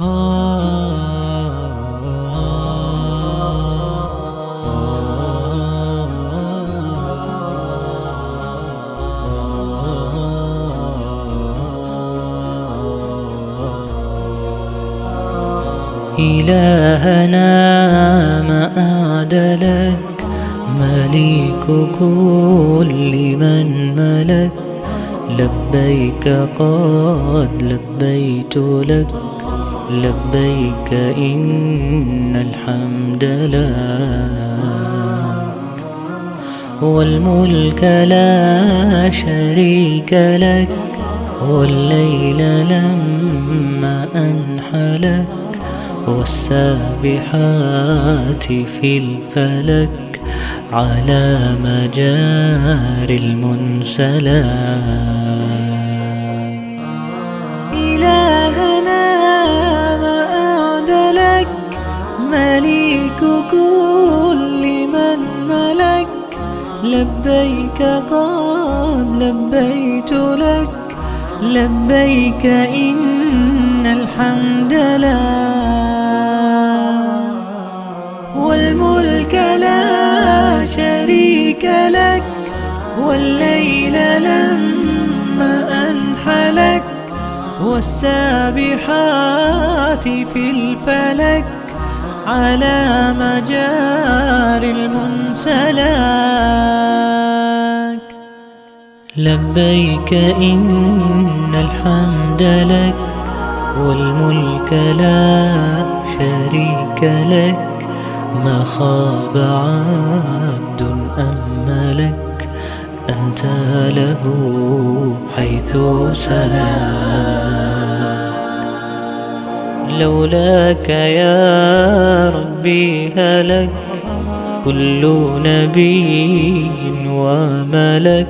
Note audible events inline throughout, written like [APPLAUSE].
إلهنا ما أعد لك مليك كل من ملك لبيك قد لبيت لك لبيك إن الحمد لك والملك لا شريك لك والليل لما أنحلك والسابحات في الفلك على مجار المنسلات مليك كل من ملك لبيك قد لبيت لك لبيك إن الحمد لك والملك لا شريك لك والليل لما أنحلك والسابحات في الفلك على مجار المنسلاك لبيك إن الحمد لك والملك لا شريك لك ما خاب عبد أملك أنت له حيث سلام لولاك يا ربي هلك كل نبي وملك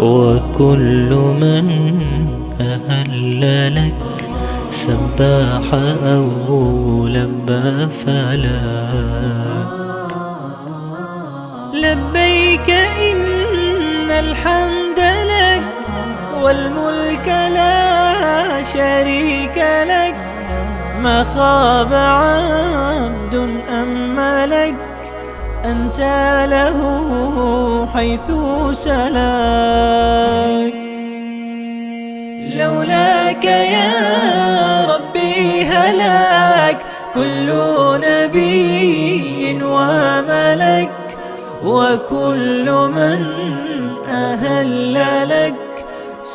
وكل من أهل لك سباح أو لبى فلاك لبيك إن الحمد لك والملك لا شريك لك ما خاب عبد أم ملك أنت له حيث سلاك لولاك يا ربي هلاك كل نبي وملك وكل من أهل لك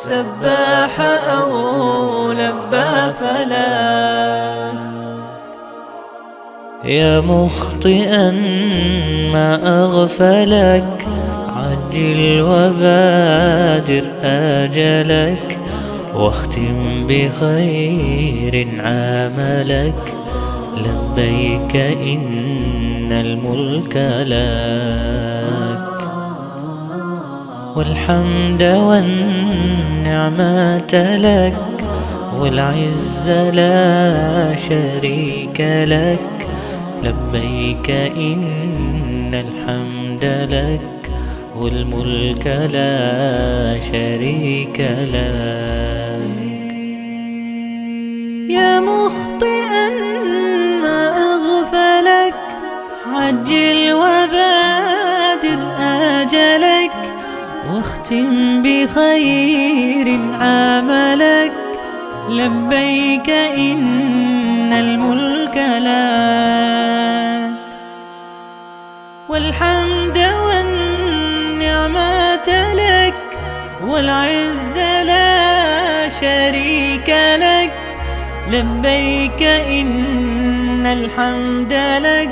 سباح أو لبى فلاك يا مخطئا ما أغفلك عجل وبادر أجلك واختم بخير عملك لبيك إن الملك لك والحمد والنعمة لك والعز لا شريك لك لبيك إن الحمد لك والملك لا شريك لك يا مخطئا ما أغفلك عجل وبادر أجلك واختم بخير عملك لبيك إن الملك لك والحمد والنعمة لك والعز لا شريك لك لبيك إن الحمد لك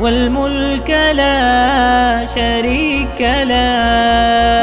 والملك لا شريك له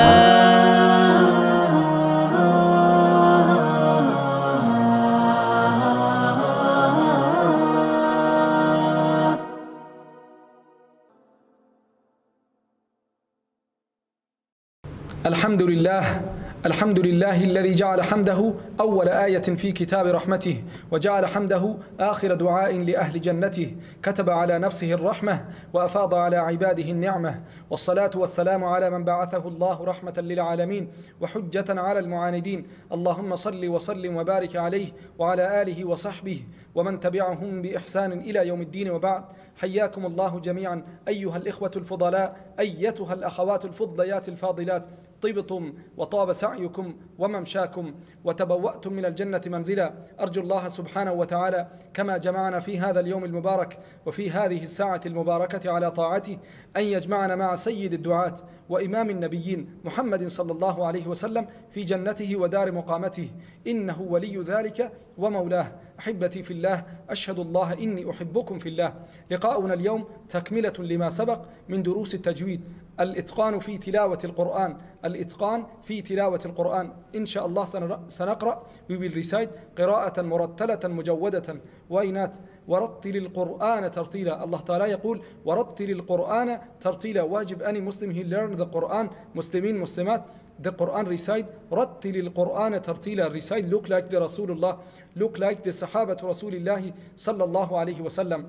الحمد لله الذي جعل حمده أول آية في كتاب رحمته وجعل حمده آخر دعاء لأهل جنته كتب على نفسه الرحمة وأفاض على عباده النعمة والصلاة والسلام على من بعثه الله رحمة للعالمين وحجة على المعاندين اللهم صل وسلم وبارك عليه وعلى آله وصحبه ومن تبعهم بإحسان إلى يوم الدين وبعد حياكم الله جميعا أيها الإخوة الفضلاء أيتها الأخوات الفضليات الفاضلات طبتم وطاب سعيكم وممشاكم وتبوأتم من الجنة منزلا أرجو الله سبحانه وتعالى كما جمعنا في هذا اليوم المبارك وفي هذه الساعة المباركة على طاعته أن يجمعنا مع سيد الدعاة وإمام النبيين محمد صلى الله عليه وسلم في جنته ودار مقامته إنه ولي ذلك ومولاه أحبتي في الله أشهد الله إني أحبكم في الله لقاؤنا اليوم تكملة لما سبق من دروس التجويد الإتقان في تلاوة القرآن الإتقان في تلاوة القرآن إن شاء الله سنقرأ we will recite قراءة مرتلة مجودة وينات ورتل القرآن ترتيلا الله تعالى يقول ورتل القرآن ترتيلا واجب أني مسلم he ليرن the Quran مسلمين مسلمات the Quran recite رتل القرآن ترتيلا recite look like the Rasulullah look like the صحابة رسول الله صلى الله عليه وسلم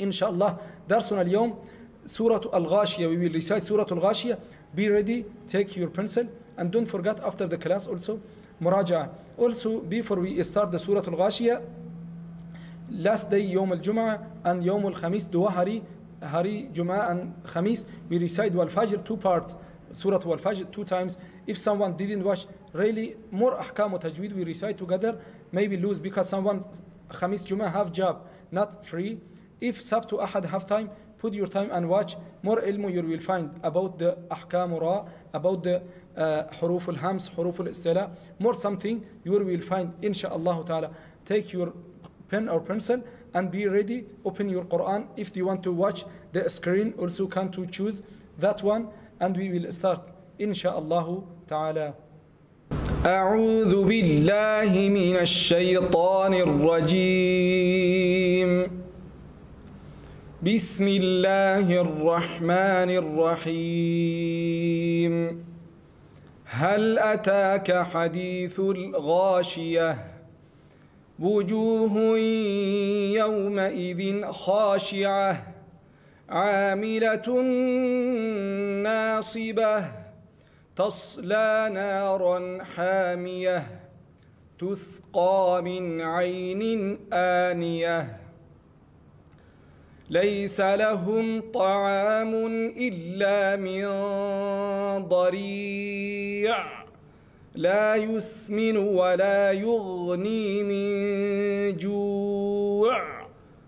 إن شاء الله درسنا اليوم سورة الغاشية we will recite سورة الغاشية be ready take your pencil and don't forget after the class also مراجعة also before we start the سورة الغاشية last day يوم الجمعة and يوم الخميس دو هري هري جمعة and خميس we recite والفجر two parts Surah Al-Fajr two times. If someone didn't watch, really more ahkam or tajweed we recite together, maybe lose because someone Khamis Jummah have job, not free. If Sabtu Ahad have time, put your time and watch more ilmu you will find about the ahkam ra, about the حروف uh, huruf حروف hams more something you will find insha'Allah ta'ala. Take your pen or pencil and be ready, open your Quran. If you want to watch the screen, also can to choose that one. and we will start inshallah ta'ala أعوذ بالله من الشيطان الرجيم بسم الله الرحمن الرحيم هل أتاك حديث الغاشية وجوه يومئذ خاشعة عاملة ناصبة تصلى نارا حامية تسقى من عين آنية ليس لهم طعام إلا من ضريع لا يسمن ولا يغني من جوع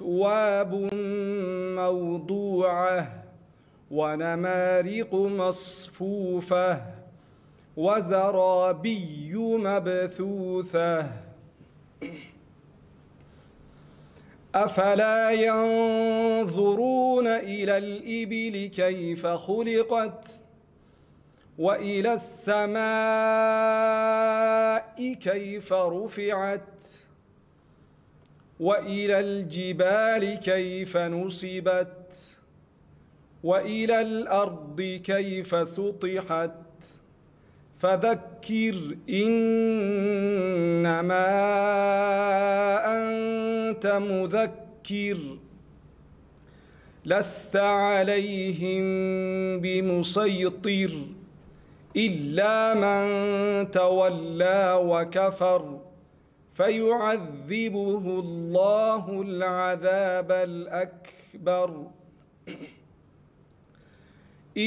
أكواب موضوعة ونمارق مصفوفة وزرابي مبثوثة أفلا ينظرون إلى الإبل كيف خلقت وإلى السماء كيف رفعت وإلى الجبال كيف نصبت وإلى الأرض كيف سطحت فذكر إنما أنت مذكر لست عليهم بمسيطر إلا من تولى وكفر فيعذبه الله العذاب الأكبر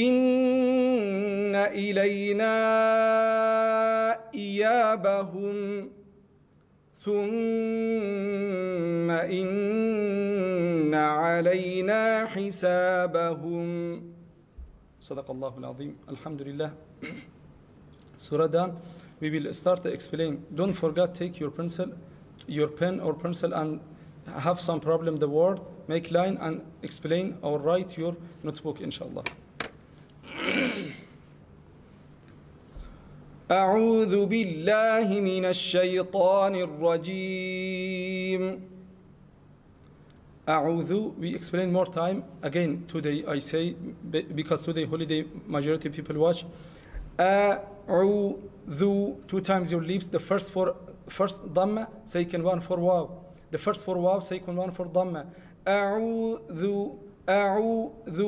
إن إلينا إيابهم ثم إن علينا حسابهم صدق الله العظيم الحمد لله سورة دان we will start explain. Don't forget, take your pencil, your pen or pencil and have some problem the word, make line and explain or write your notebook, inshallah. أعوذ بالله من الشيطان الرجيم أعوذ we explain more time again today I say because today holiday majority people watch ذو two times your lips the first for first dhamma second one for waw the first for waw second one for dhamma أعوذ أعوذ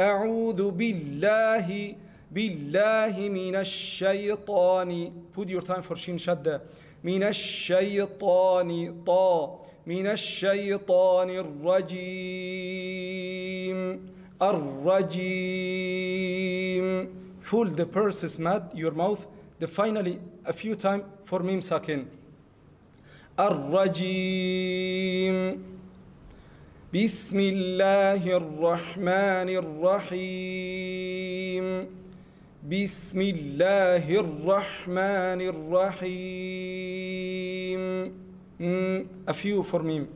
أعوذ بالله بالله من الشيطان put your time for shin shadda من الشيطان طا من الشيطان الرجيم الرجيم full the purses mad, your mouth, the finally a few time for mim sakin. الرجيم بسم الله الرحمن الرحيم بسم الله الرحمن a few for me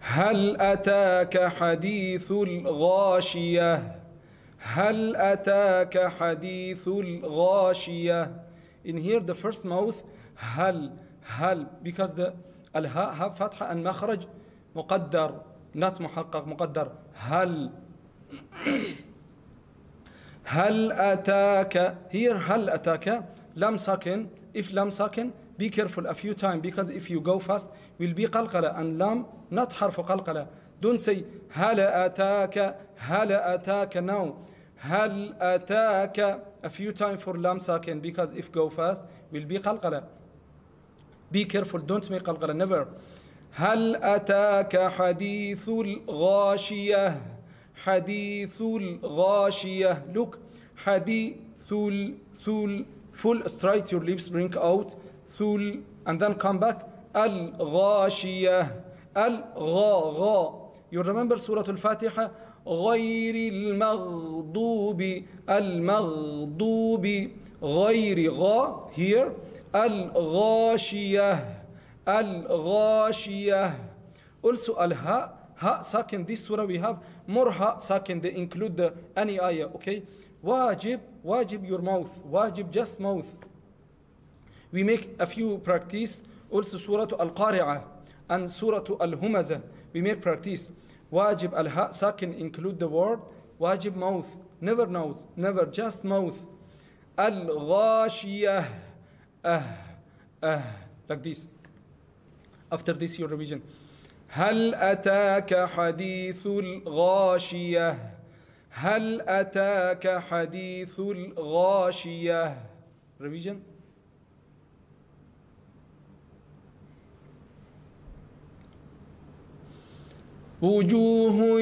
Hal أتاك hadithul الغاشية هل أتاك حديث الغاشية in here the first mouth هل هل because the الهاء ها فتحة المخرج مقدر not محقق مقدر هل هل أتاك here هل أتاك لم ساكن if لم ساكن be careful a few times because if you go fast will be قلقلة and لم not حرف قلقلة don't say هل أتاك هل أتاك now هل أتاك a few time for لام ساكن because if go fast will be قلقلة be careful don't make قلقلة never هل أتاك حديث الغاشية حديث الغاشية look حديث ال ثول full straight your lips bring out ثول and then come back الغاشية الغا غا you remember سورة الفاتحة غير المغضوب المغضوب غير غا here الغاشية الغاشية also الهاء ها ساكن this surah we have more ها ساكن they include the, any ayah okay واجب واجب your mouth واجب just mouth we make a few practice also surah al-qari'ah and surah al-humazah we make practice Wajib al-ha sakin include the word. Wajib mouth. Never nose. Never just mouth. Al-ghashiyah. Ah, ah. Like this. After this, your revision. هل أتاك حديث الغاشية هل أتاك حديث الغاشية revision وجوه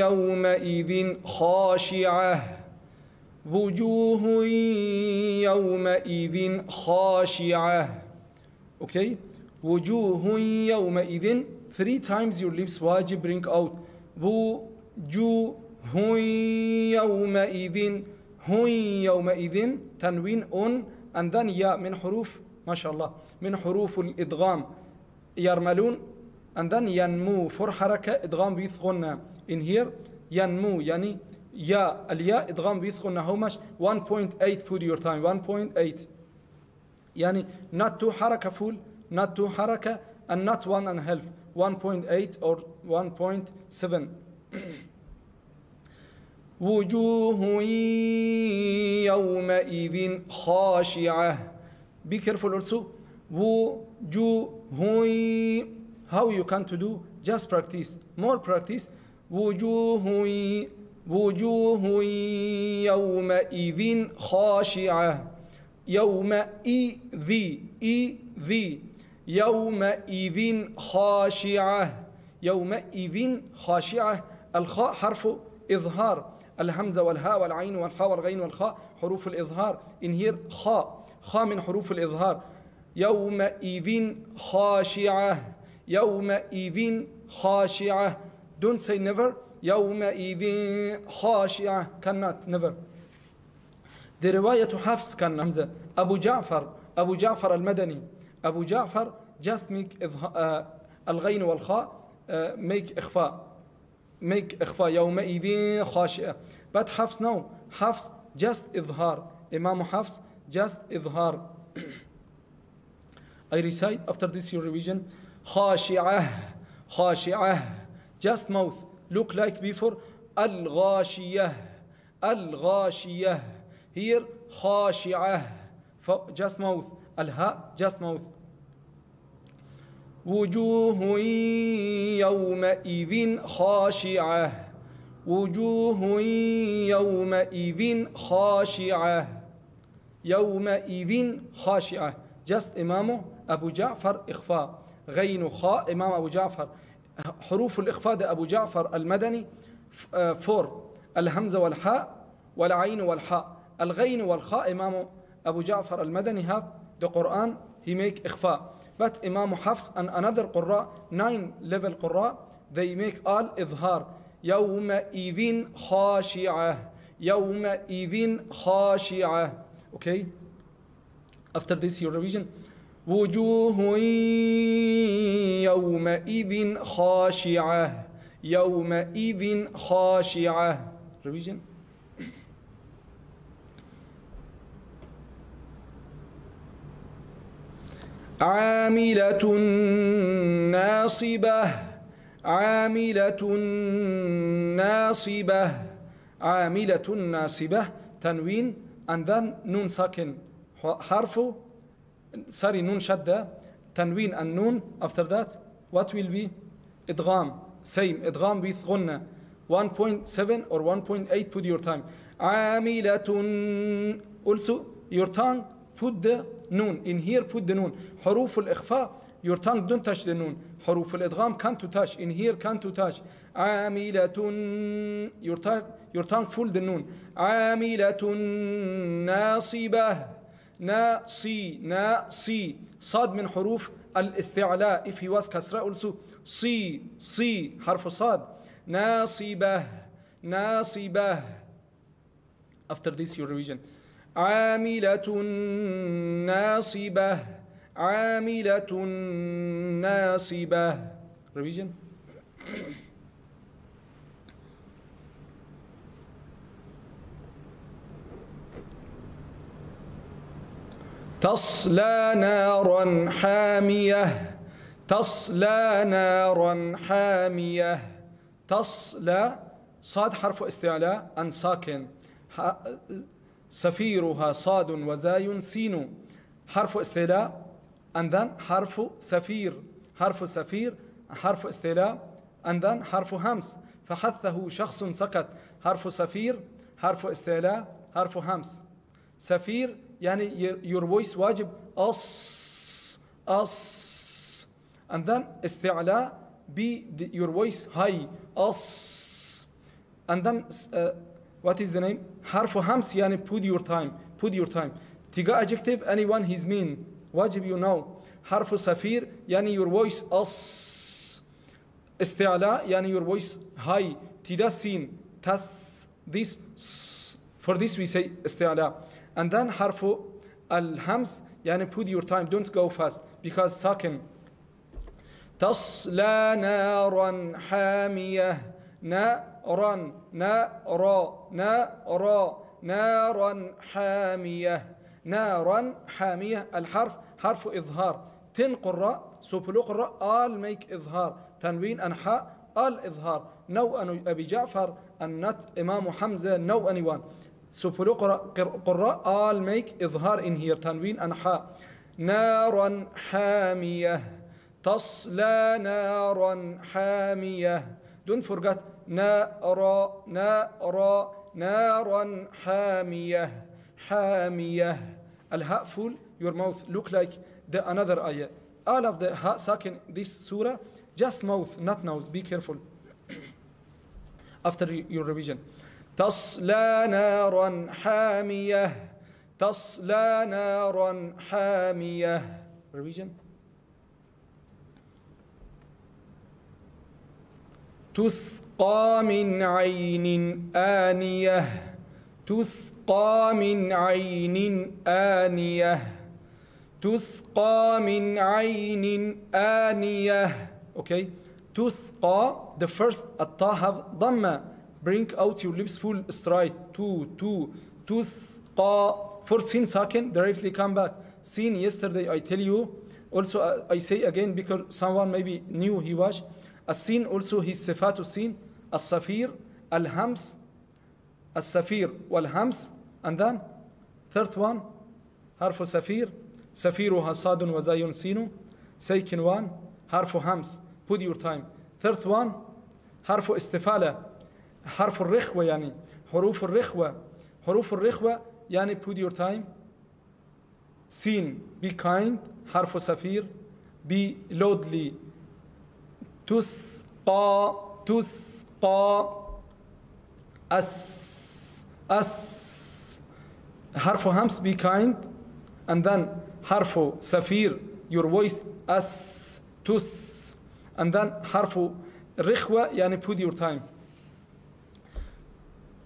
يومئذ خاشعة وجوه يومئذ خاشعة okay وجوه يومئذ three times your lips واجب bring out وجوه يومئذ هن يومئذ تنوين on and then يا من حروف ما شاء الله من حروف الإدغام يرملون and then ينمو for حركة إدغام بيثغن in here ينمو يعني يا الياء إدغام بيثغن how much 1.8 put your time 1.8 يعني not two حركة full not two حركة and not one and half 1.8 or 1.7 وجوه يومئذ خاشعة be careful also وجوه how you can to do just practice more practice وجوه وجوه يومئذ خاشعة يومئذ إذ يومئذ خاشعة يومئذ خاشعة الخاء حرف إظهار الهمزة والهاء والعين والحاء والغين والخاء حروف الإظهار إن هير خاء خاء من حروف الإظهار يومئذ خاشعة يَوْمَ إِذٍ خَاشِعَةٌ Don't say never. يَوْمَ إِذٍ خَاشِعَةٌ Cannot, never. The riwayah to Hafs Hamza. Abu Ja'far, Abu Ja'far al-Madani. Abu Ja'far just make uh, الغين والخاء uh, make إخفاء. Make إخفاء يومئذ خاشئة. But Hafs no. Hafs just إظهار. Imam Hafs just إظهار. [CLEARS THROAT] I recite after this your revision خاشعة خاشعة just mouth look like before الغاشية الغاشية here خاشعة just mouth الهاء just mouth وجوه يومئذ خاشعة وجوه يومئذ خاشعة يومئذ خاشعة just إمامه أبو جعفر إخفاء غين وخاء إمام أبو جعفر حروف الإخفاض أبو جعفر المدني آه، فور الهمزة والحاء والعين والحاء الغين والخاء إمام أبو جعفر المدني have دي قرآن هي ميك إخفاء بات إمام حفص أن another قراء ناين level قراء they make all إظهار يوم يومئذ خاشعة يوم يومئذ خاشعة okay after this your revision وجوه يومئذ خاشعة يومئذ خاشعة revision عاملة ناصبة عاملة ناصبة عاملة ناصبة تنوين and then نون ساكن حرف ساري نون شدة تنوين النون after that what will be إدغام same إدغام with غنة 1.7 or 1.8 put your time عاملة also your tongue put the نون in here put the نون حروف الإخفاء your tongue don't touch the نون حروف الإدغام can't touch in here can't touch عاملة your tongue your tongue full the نون عاملة ناصبة na, si, na, si. صاد من حروف الاستعلاء if he was كسراء also si, si حرف صاد ناصبة ناصبة after this your revision عاملة ناصبة عاملة ناصبة revision تصلى نارا حامية تصلى نارا حامية تصلى صاد حرف استعلاء أن ساكن سفيرها صاد وزاي سين حرف استعلاء أن حرف سفير حرف سفير حرف استعلاء أن حرف همس فحثه شخص سكت حرف سفير حرف استعلاء حرف همس سفير Yani your, your voice wajib us us and then isti'ala be the, your voice high us and then uh, what is the name harf hams yani put your time put your time tiga adjective anyone his mean wajib you know harf safir yani your voice us isti'ala. yani your voice high tida sin tas this for this we say isti'ala. and then harfu الهمس يعني put your time don't go fast because ساكن تصلى نارا حامية نارا نارا نارا نارا حامية نارا حامية الحرف حرف إظهار تن قراء سفلو قراء آل ميك إظهار تنوين أنحاء الإظهار نو أن أبي جعفر النت إمام حمزة نو أنيوان سفلو قراء آل ميك إظهار in here تنوين أنحاء نارا حامية تصلى نارا حامية دون forget نارا نارا نارا حامية حامية الهاء فول your mouth look like the another ayah all of the ha ساكن this surah just mouth not nose be careful after your revision تصلى نارا حامية تصلى نارا حامية Revision تسقى من عين آنية تسقى من عين آنية تسقى من عين آنية okay. تسقى the first الطاء have ضمة Bring out your lips full stride. Two, two, two, qa. For sin second directly come back. Sin yesterday, I tell you. Also, uh, I say again because someone maybe knew he was. a sin also his sifatu sin. As-safir, al-hams, as-safir, wal-hams. And then, third one, harfu safir. سفيرها صاد wazayun sinu. سيكن one, harfu hams put your time third one harfu istifala حرف الرخوة يعني حروف الرخوة حروف الرخوة يعني put your time سين be kind حرف سفير be loudly تسقى تسقى أس أس حرف همس be kind and then حرف سفير your voice أس تس and then حرف رخوة يعني put your time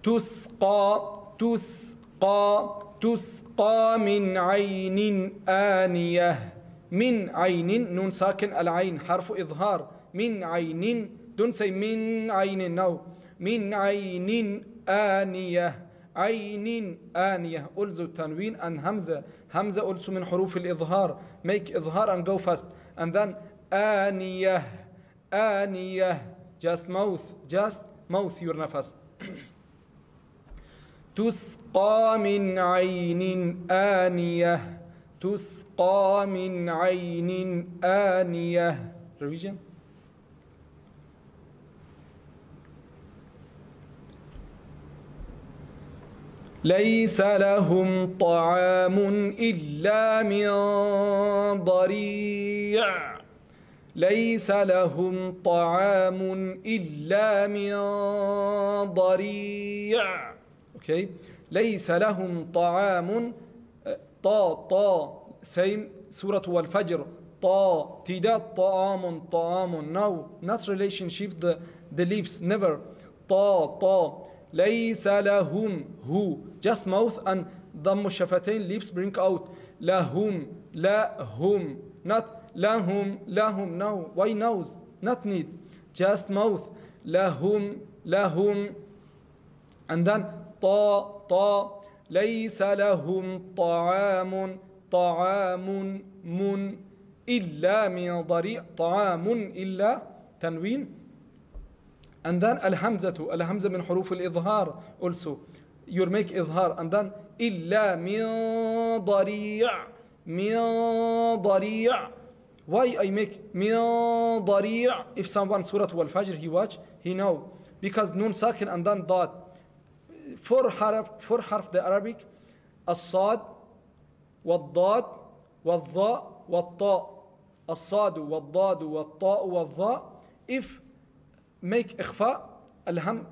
تسقى تسقى تسقى من عين آنية من عين نون ساكن العين حرف إظهار من عين don't say من عين no من عين آنية عين آنية also تنوين and همزة همزة also من حروف الإظهار make إظهار and go fast and then آنية آنية just mouth just mouth your نفس [CLEARS THROAT] تسقى من عين آنية تسقى من عين آنية revision ليس لهم طعام إلا من ضريع ليس لهم طعام إلا من ضريع اوكي ليس لهم طعام طا طا سيم سورة والفجر طا تدا طعام طعام no not relationship the, the lips never طا طا ليس لهم هو just mouth and ضم الشفتين lips bring out لهم لهم not لهم لهم no why nose not need just mouth لهم لهم and then طاء طا ليس لهم طعام طعام من إلا من ضريع طعام إلا تنوين and then الهمزة الهمزة من حروف الإظهار also you make إظهار and then إلا من ضريع من ضريع why I make من ضريع if someone سورة والفجر he watch he know because نون ساكن and then dot فور حرف four حرف the Arabic الصاد والضاد والظاء والطاء الصاد والضاد والطاء والظاء if make إخفاء الهم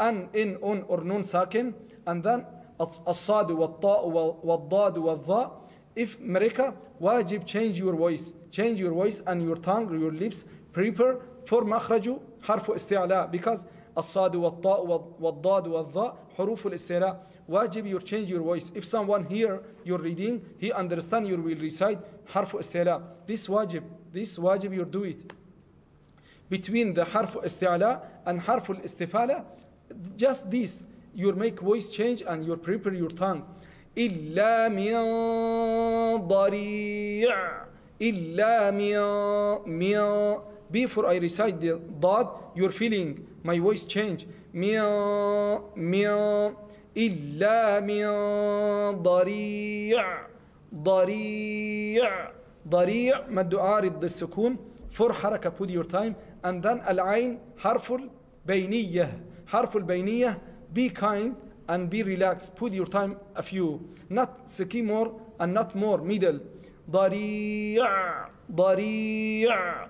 أن إن أن أر نون ساكن and then الصاد والطاء والضاد والظاء if مريكا واجب change your voice change your voice and your tongue your lips prepare for مخرجه حرف استعلاء because الصاد والطاء والضاد والظاء حروف الاستعلاء واجب you change your voice if someone hear your reading he understand you will recite حرف استعلاء this واجب this واجب you do it between the حرف استعلاء and حرف الاستفالة just this you make voice change and you prepare your tongue إلا من ضريع إلا من من before I recite the dot you're feeling my voice change من من إلا من ضريع ضريع ضريع مد عارض للسكون فور حركة put your time and then العين حرف البينية حرف البينية be kind and be relaxed put your time a few not سكي more and not more middle ضريع ضريع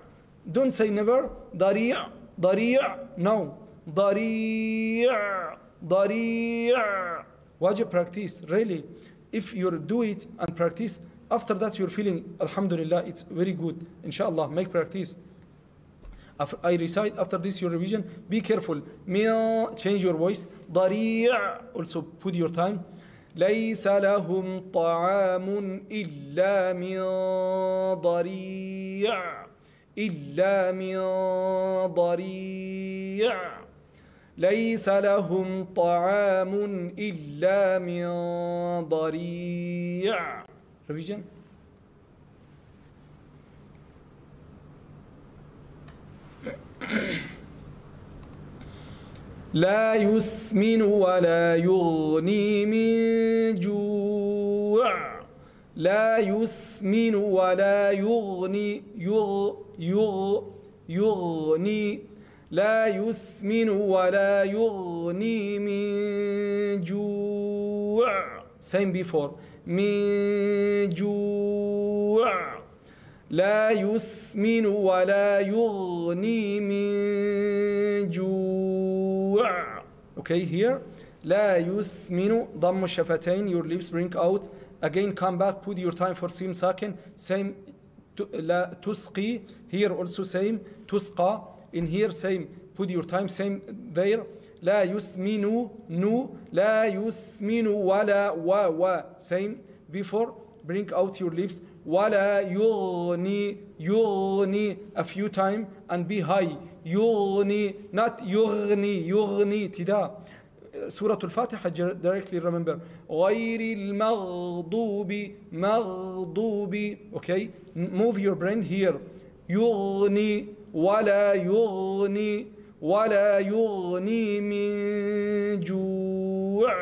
don't say never ضريع ضريع نوم ضريع ضريع واجب practice really if you do it and practice after that you're feeling alhamdulillah it's very good inshallah make practice I recite after this your revision be careful change your voice ضريع also put your time ليس لهم طعام إلا من ضريع إلا من ضريع ليس لهم طعام إلا من ضريع revision لا يسمن ولا يغني من جوع لا يسمن ولا يغني يغ يغ يغني لا يسمن ولا يغني من جوع same before من جوع لا يسمن ولا يغني من جوع okay here لا يسمن ضم الشفتين your lips bring out again come back, put your time for sim sakin, same la tusqi, here also same, tusqa, in here same, put your time, same there, لا يسمن نو لا يسمن ولا و و same before bring out your lips ولا يغني يغني a few time and be high يغني not يغني يغني تدا سورة الفاتحة directly remember غير المغضوب مغضوب okay move your brain here يغني ولا يغني ولا يغني من جوع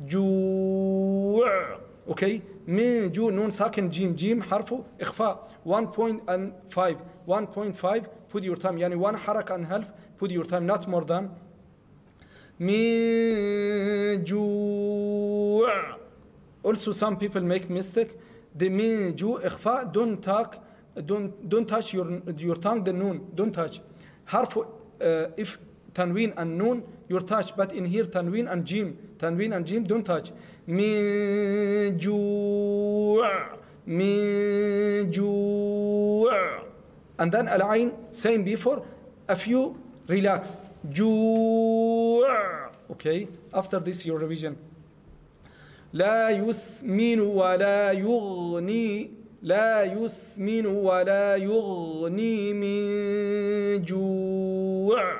جوع okay من جوع نون ساكن جيم جيم حرفه إخفاء 1.5 1.5 put your time يعني one حركة and half put your time not more than min also some people make mistake the min ju' ikhfa don't talk don't don't touch your your tongue the noon don't touch harf uh, if tanwin and noon your touch but in here tanwin and jim Tanwin and jim don't touch min ju' min ju' and then al ain same before a few relax جوع اوكي افتر ذيس يور ريفيجن لا يسمن ولا يغني لا يسمن ولا يغني من جوع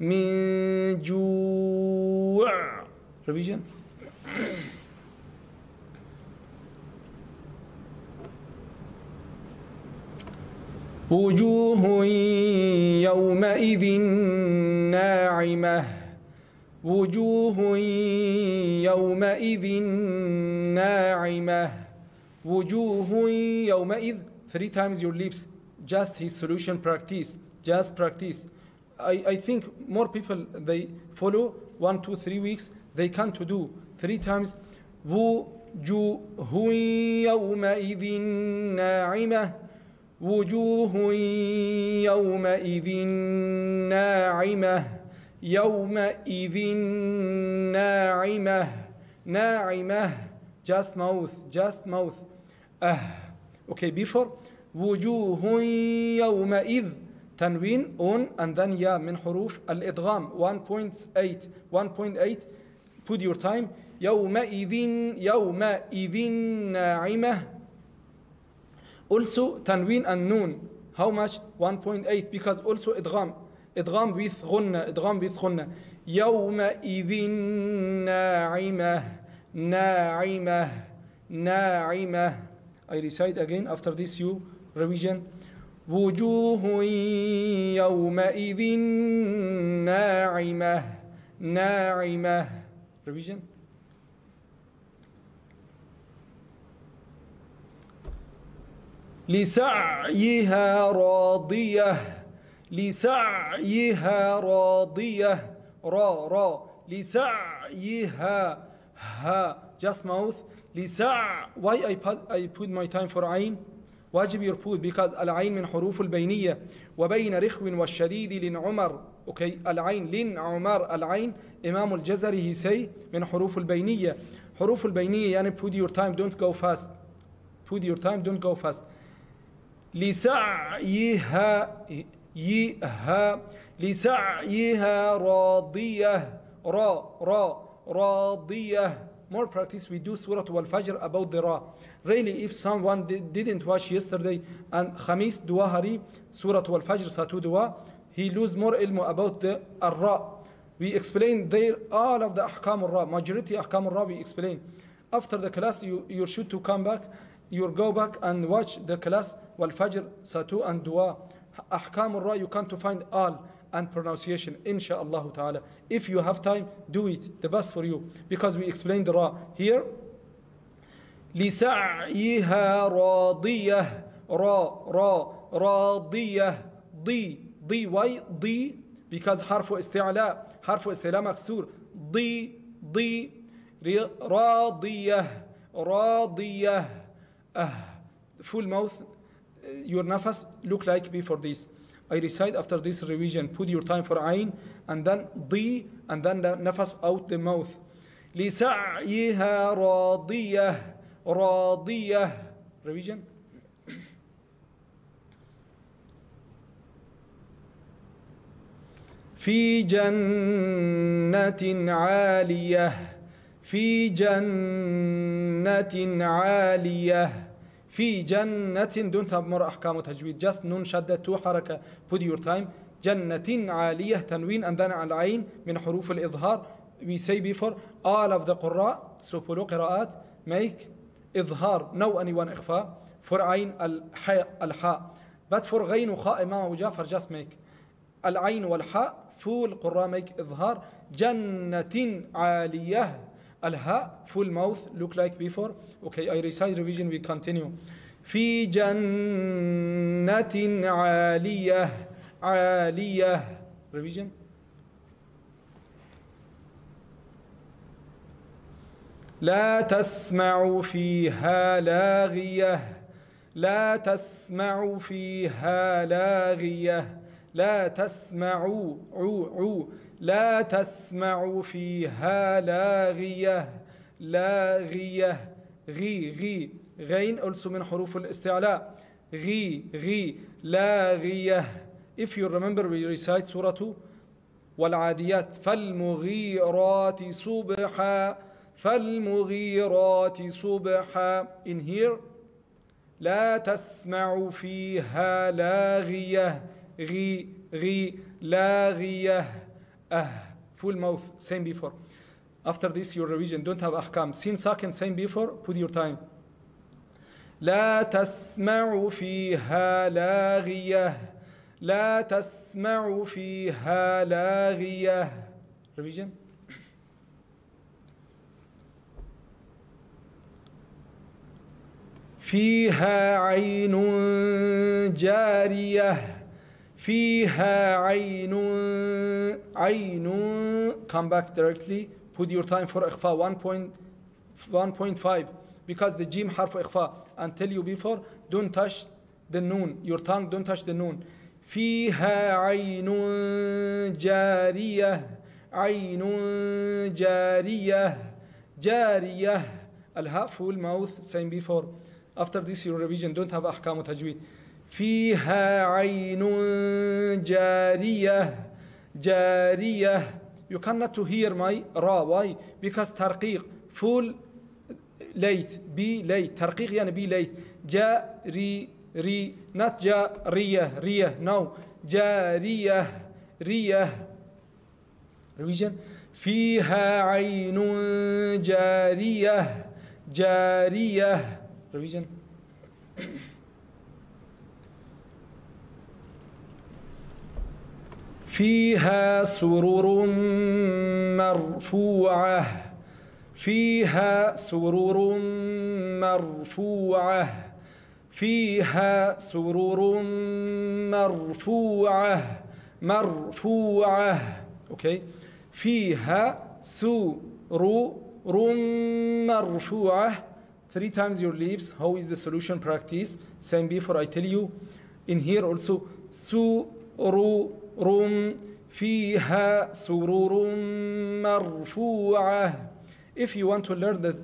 من جوع revision وجوه يومئذ ناعمة وجوه يومئذ ناعمة وجوه يومئذ three times your lips just his solution practice just practice I, I think more people they follow one two three weeks they can't to do three times وجوه يومئذ ناعمه وجوه يومئذ ناعمة يومئذ ناعمة ناعمة just mouth just mouth ah okay before وجوه يومئذ تنوين on and then يا من حروف الإدغام 1.8 1.8 put your time يومئذ يومئذ ناعمة also tanween and noon how much 1.8 because also idgham idgham with غنة idgham with غنة يومئذ ناعمة ناعمة ناعمة I recite again after this you revision وجوه يومئذ ناعمة ناعمة revision لسعيها راضية لسعيها راضية را را لسعيها ها just mouth لسع why I put, I put my time for عين واجب your put because العين من حروف البينية وبين رخو والشديد لن عمر okay العين لن عمر العين إمام الجزر he say من حروف البينية حروف البينية يعني put your time don't go fast put your time don't go fast لسعيها يها لسعيها راضية را را راضية More practice we do Surah Al-Fajr about the Ra. Really, if someone did, didn't watch yesterday and Khamis دواهري سورة Surah ساتو fajr Satu Dua, he lose more ilmu about the Ra. We explain there all of the Ahkam Ra, majority Ahkam Ra we explain. After the class, you, you should to come back, you go back and watch the class Wal-Fajr, Satu and Dua, Ahkam ra you can't find all and pronunciation, inshaAllah ta'ala. If you have time, do it, the best for you. Because we explained ra here. لسعيها راضية را را راضية ضي ضي why ضي because حرف استعلاء حرف استعلاء مكسور ضي ضي راضية راضية أه full mouth your nafas look like before this. I recite after this revision, put your time for ayn and then d and then the nafas out the mouth. لسعيها راضية راضية revision في جنة عالية في جنة عالية في جنة دون تمر أحكام وتجويد جس نون شدة تو حركة put your time جنة عالية تنوين and then على العين من حروف الإظهار we say before all of the قراء سبلو قراءات make إظهار نو no anyone إخفاء for عين الحاء الحاء but for غين وخاء إمام وجعفر just make العين والحاء فول قراء make إظهار جنة عالية الهاء full mouth look like before okay I recite revision we continue في جنة عالية عالية revision لا تسمع فيها لاغية لا تسمع فيها لاغية لا تسمع عو عو لا تسمع فيها لاغية لاغية غي غي غين also من حروف الاستعلاء غي غي لاغية if you remember we recite سورة والعاديات فالمغيرات صبحا فالمغيرات صبحا in here لا تسمع فيها لاغية غي غي لاغية ah, full mouth, same before. After this, your revision don't have ahkam. Sin second, same before, put your time. لا تسمع فيها لاغية لا تسمع فيها لاغية revision فيها عين جارية فيها عين Ainu, come back directly, put your time for ikhfa 1.5 because the jim harf ikhfa tell you before don't touch the noon your tongue don't touch the noon فيها عين جارية عين جارية جارية الهاء full mouth same before after this your revision don't have أحكام تجويد فيها عين جارية jariyah. You cannot hear my ra. Why? Because tarqiq, full late, be late. Tarqiq yani be late. Jariyah, not jariyah, riyah. No, jariyah, riyah. Revision. فيها عين جارية جارية revision فيها سرر مرفوعة فيها سرر مرفوعة فيها سرر مرفوعة مرفوعة أوكي فيها سرر مرفوعة three times your lips how is the solution practice same before I tell you in here also سرر روم فيها سرور مرفوعة If you want to learn the,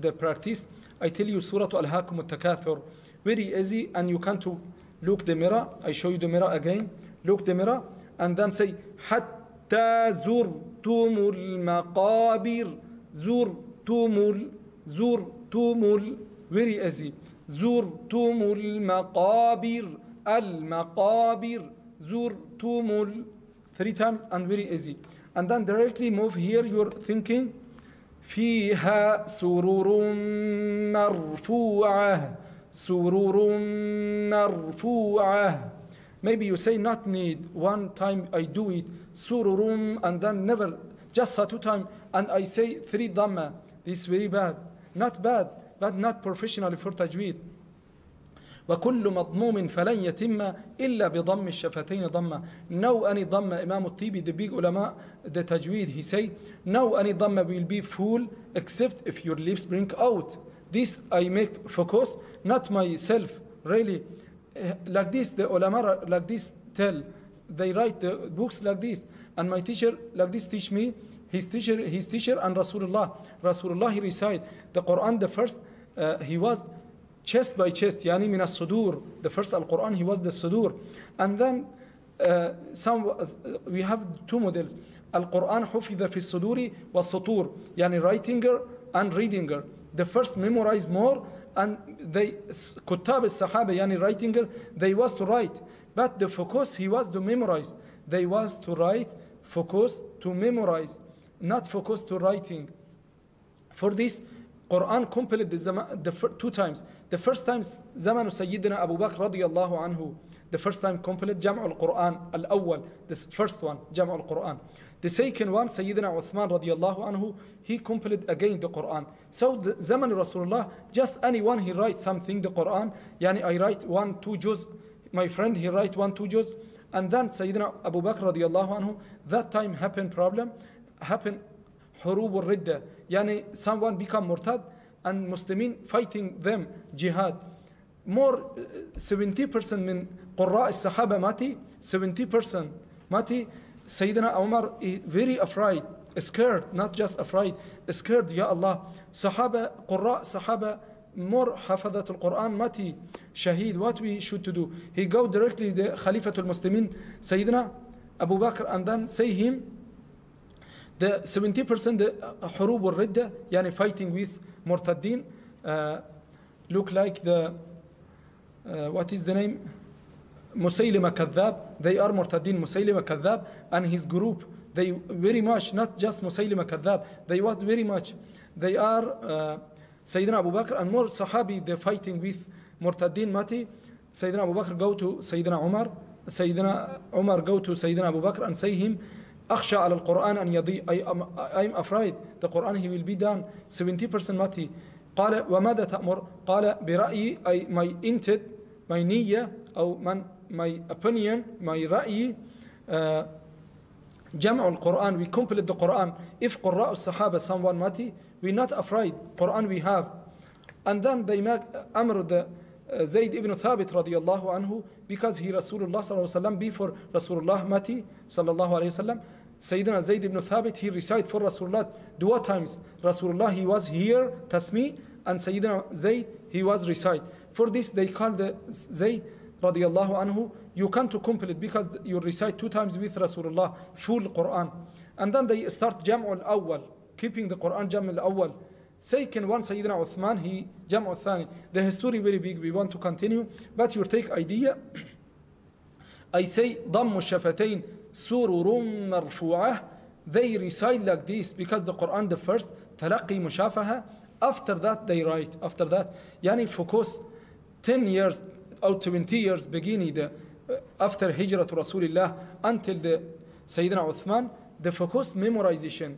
the practice I tell you سورة ألهاكم التكاثر Very easy and you can to look the mirror I show you the mirror again Look the mirror and then say حتى زرتم المقابر زرتم زرتم very easy زرتم المقابر المقابر زرتم two more, three times, and very easy. And then directly move here, you're thinking, فيها سرور مرفوعة سرور مرفوعة Maybe you say not need, one time I do it, sururum, and then never, just two time, and I say three dhamma. This is very bad. Not bad, but not professionally for tajweed. وكل مضموم فلن يتم إلا بضم الشفتين ضمة نو أني ضم إمام الطيبي دي بيج علماء ده تجويد هي نو أني ضم will be full except if your lips bring out this I make focus not myself really like this the ulama like this tell they write the books like this and my teacher like this teach me his teacher his teacher and Rasulullah Rasulullah he recite the Quran the first uh, he was chest by chest, yani min sudur. The first Al Quran, he was the sudur. And then uh, some uh, we have two models. Al Quran حفظ في الصدور والسطور يعني writinger and readinger. The first memorized more and they كتاب الصحابة يعني writinger they was to write but the focus he was to memorize they was to write focus to memorize not focus to writing. For this Quran completed the, the two times the first time Zamanu Sayyidina Abu Bakr radiallahu anhu, the first time complete Jam'ul Quran, Al Awwal, this first one, Jam'ul Quran. The second one, Sayyidina Uthman radiallahu anhu, he completed again the Quran. So the Zaman Rasulullah, just anyone he writes something, the Quran, yani I write one, two juz, my friend he write one, two juz, and then Sayyidina Abu Bakr radiallahu anhu, that time happened problem, happened حروب الردة يعني someone become murtad and Muslimin fighting them jihad. More 70% من قراء الصحابة ماتي 70% ماتي سيدنا Umar is very afraid scared not just afraid scared يا الله صحابة قراء صحابة more حفظت القرآن ماتي شهيد what we should to do he go directly the خليفة المسلمين سيدنا Abu Bakr and then say him the 70% the حروب والردة يعني fighting with مرتدين uh, look like the uh, what is the name مسيلمة كذاب they are مرتدين مسيلمة كذاب and his group they very much not just مسيلمة كذاب they was very much they are uh, سيدنا أبو بكر and more صحابي they fighting with مرتدين ماتي سيدنا أبو بكر go to سيدنا عمر سيدنا عمر go to سيدنا أبو بكر and say him أخشى على القرآن أن يضيء I am, afraid the Quran he will be done 70% ماتي قال وماذا تأمر قال برأيي أي my intent my نية أو من my opinion my رأيي جمع القرآن we complete the Quran if قراء الصحابة someone ماتي we not afraid Quran we have and then they make أمر the Uh, Zayd ibn Thabit radiyallahu anhu because he Rasulullah sallallahu before Rasulullah Mati sallallahu alayhi wasallam Sayyidina Zayd ibn Thabit he recited for Rasulullah dua times Rasulullah he was here tasmi and Sayyidina Zayd he was recite for this they called the Zayd radiyallahu anhu you can't complete because you recite two times with Rasulullah full Quran and then they start Jam al-Awwal keeping the Quran Jam al-Awwal Second one, Sayyidina Uthman, he Jam Uthmani. The history very big, we want to continue. But you take idea. I say, ضم Shafatain Sururum مرفوعة. They recite like this because the Quran, the first, Talaqi مشافهة. After that, they write. After that, يعني focus 10 years or 20 years beginning the, uh, after Hijrat Rasulullah until the Sayyidina Uthman, the focus memorization.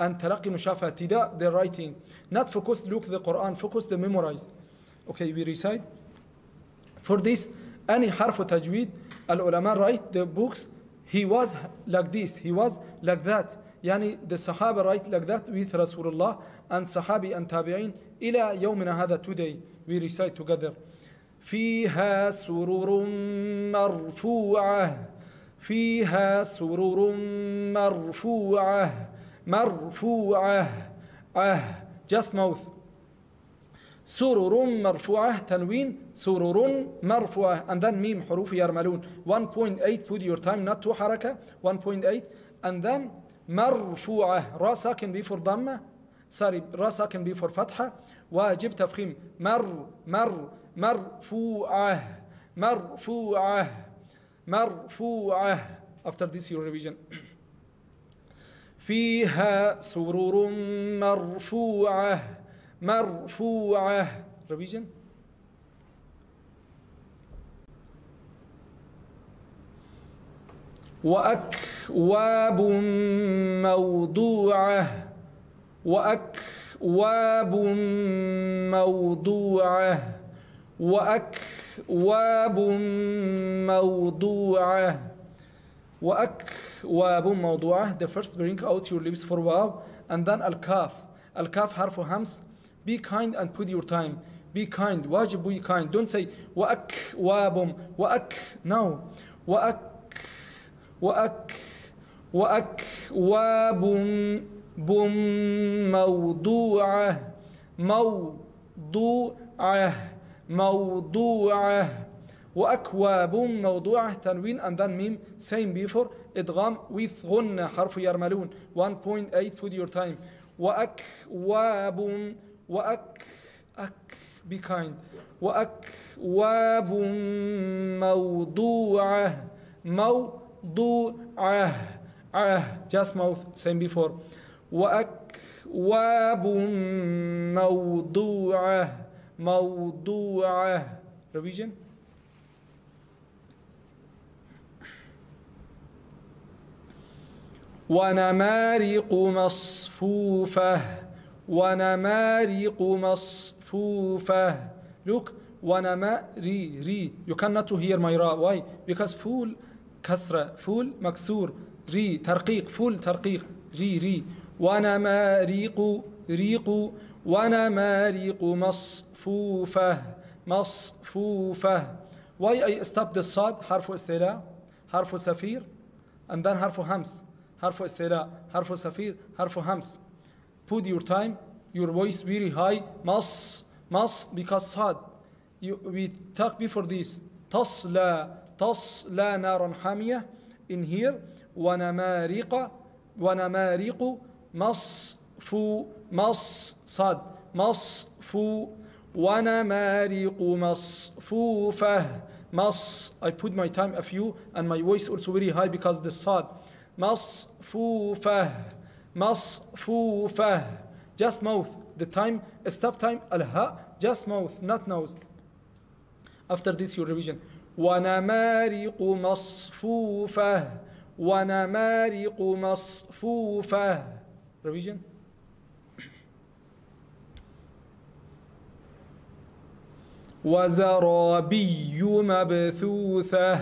and تلقي Mushafa Tida, the writing, not focus look the Quran, focus the memorize. Okay, we recite. For this, any harf tajweed, al-ulama write the books, he was like this, he was like that. Yani the Sahaba write like that with Rasulullah and Sahabi and Tabi'in ila yawmina هذا today we recite together. فيها سرور مرفوعة فيها سرور مرفوعة مرفوعة أه just mouth سرور مرفوعة تنوين سرور مرفوعة and then ميم حروف يرملون 1.8 put your time not to حركة 1.8 and then مرفوعة را ساكن بي فور ضمة sorry را ساكن بي فور فتحة واجب تفخيم مر مر مرفوعة مرفوعة مرفوعة after this your revision فيها سرر مرفوعة مرفوعة revision وأكواب موضوعة وأكواب موضوعة وأكواب موضوعة وأكواب وابو موضوعه the first bring out your lips for wow and then الكاف الكاف حرف همس be kind and put your time be kind واجب be kind don't say وأك وابم وأك no وأك وأك وأك وابم بم موضوعه موضوعه موضوعه وأكواب موضوعه تنوين and then ميم same before ادغام with ويثغن حرف يرملون 1.8 food your time وأك واب واك اك be kind واب موضوعه موضوعه اه just mouth same before واب موضوعه موضوعه revision ونمارق مصفوفة ونمارق مصفوفة look ونماري ري you cannot hear my ra why because full كسرة full مكسور ري ترقيق full ترقيق ري ري ونمارق ريق ونمارق مصفوفة مصفوفة why I stop the صاد حرف استيلاء حرف سفير and then حرف همس harfu istira, harfu safir, harfu hams. Put your time, your voice very high, mas, mas because sad. we talked before this, tasla, tasla naran hamiyah. In here, wanamariqa, wanamariqu, masfu, mas sad, masfu, وَنَمَارِقُ مَصْفُوفَةٌ Mas, I put my time a few and my voice also very high because the sad. Mas. مصفوفة مصفوفة just mouth the time stop time الها just mouth not nose after this your revision ونمارق مصفوفة ونمارق مصفوفة revision وزرابي مبثوثة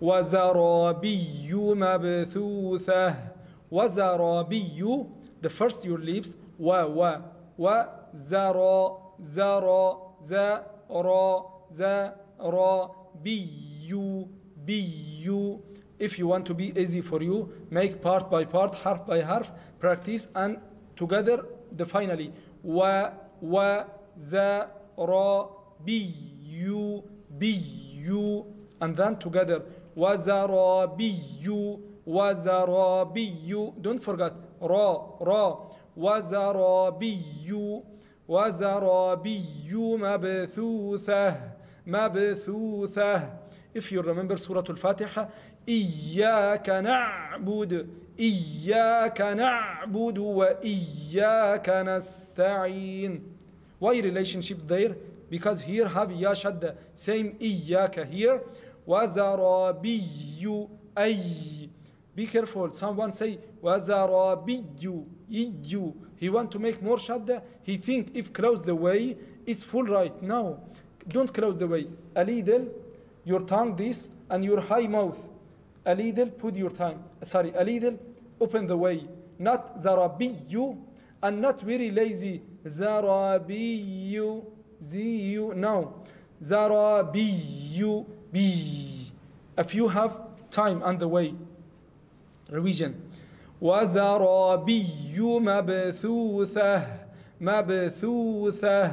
وزرابي مبثوثة وزرابي the first your lips wa wa wa zara zara za ra biyu biyu if you want to be easy for you make part by part harf by harf practice and together the finally wa wa za ra biyu biyu and then together wa biyu وزرابي don't forget را را وزرابي وزرابي مبثوثة مبثوثة if you remember سورة الفاتحة إياك نعبد إياك نعبد وإياك نستعين why relationship there because here have يا شدة same إياك here وزرابي أي Be careful. Someone say, وَزَرَابِيُّ إِيُّ He want to make more shadda. He think if close the way, it's full right. No. Don't close the way. A little, your tongue this, and your high mouth. A little, put your tongue. Sorry, a little, open the way. Not زَرَابِيُّ and not very lazy. زَرَابِيُّ زِيُّ No. زَرَابِيُّ بِي If you have time on the way. Revision وزرابي مبثوثة مبثوثة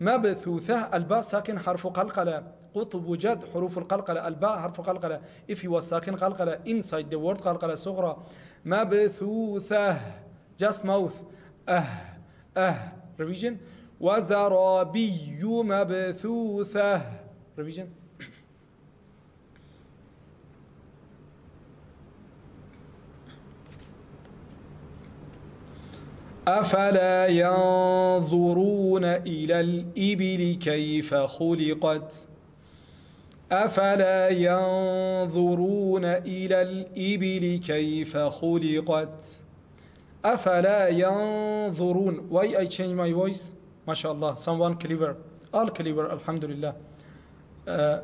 مبثوثة الباء ساكن حرف قلقلة قطب جد حروف القلقلة الباء حرف قلقلة if he was ساكن قلقلة inside the word قلقلة صغرى مبثوثة just mouth أه أه revision وزرابي مبثوثة revision أفلا ينظرون إلى الإبل كيف خلقت أفلا ينظرون إلى الإبل كيف خلقت أفلا ينظرون Why I change my voice? ما شاء الله someone clever all clever الحمد لله uh,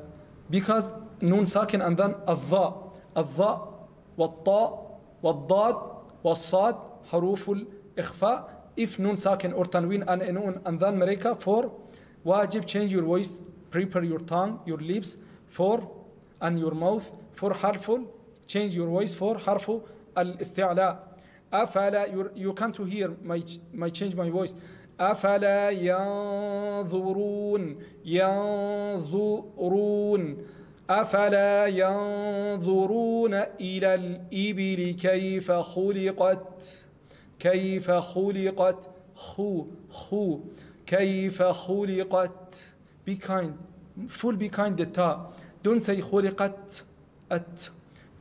because نون ساكن and then الظاء الظاء والطاء والضاد والصاد حروف إخفاء if نون ساكن or تنوين أن نون and then مريكا for واجب change your voice prepare your tongue your lips for and your mouth for حرف change your voice for حرف الاستعلاء أفلا you can't hear my, my change my voice أفلا ينظرون ينظرون أفلا ينظرون إلى الإبل كيف خلقت كيف خلقت خو خو كيف خلقت be kind full be kind the ta don't say خلقت at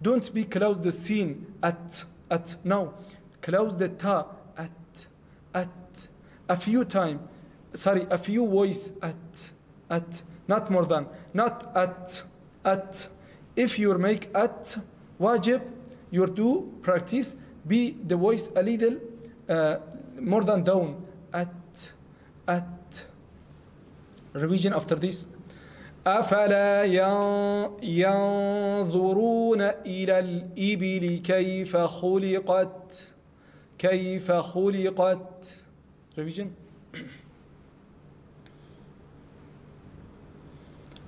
don't be close the scene at at no close the ta at at a few time sorry a few voice at at not more than not at at if you make at wajib you do practice be the voice a little Uh, more than down at at region after this أفلا ينظرون إلى الإبل كيف خلقت كيف خلقت revision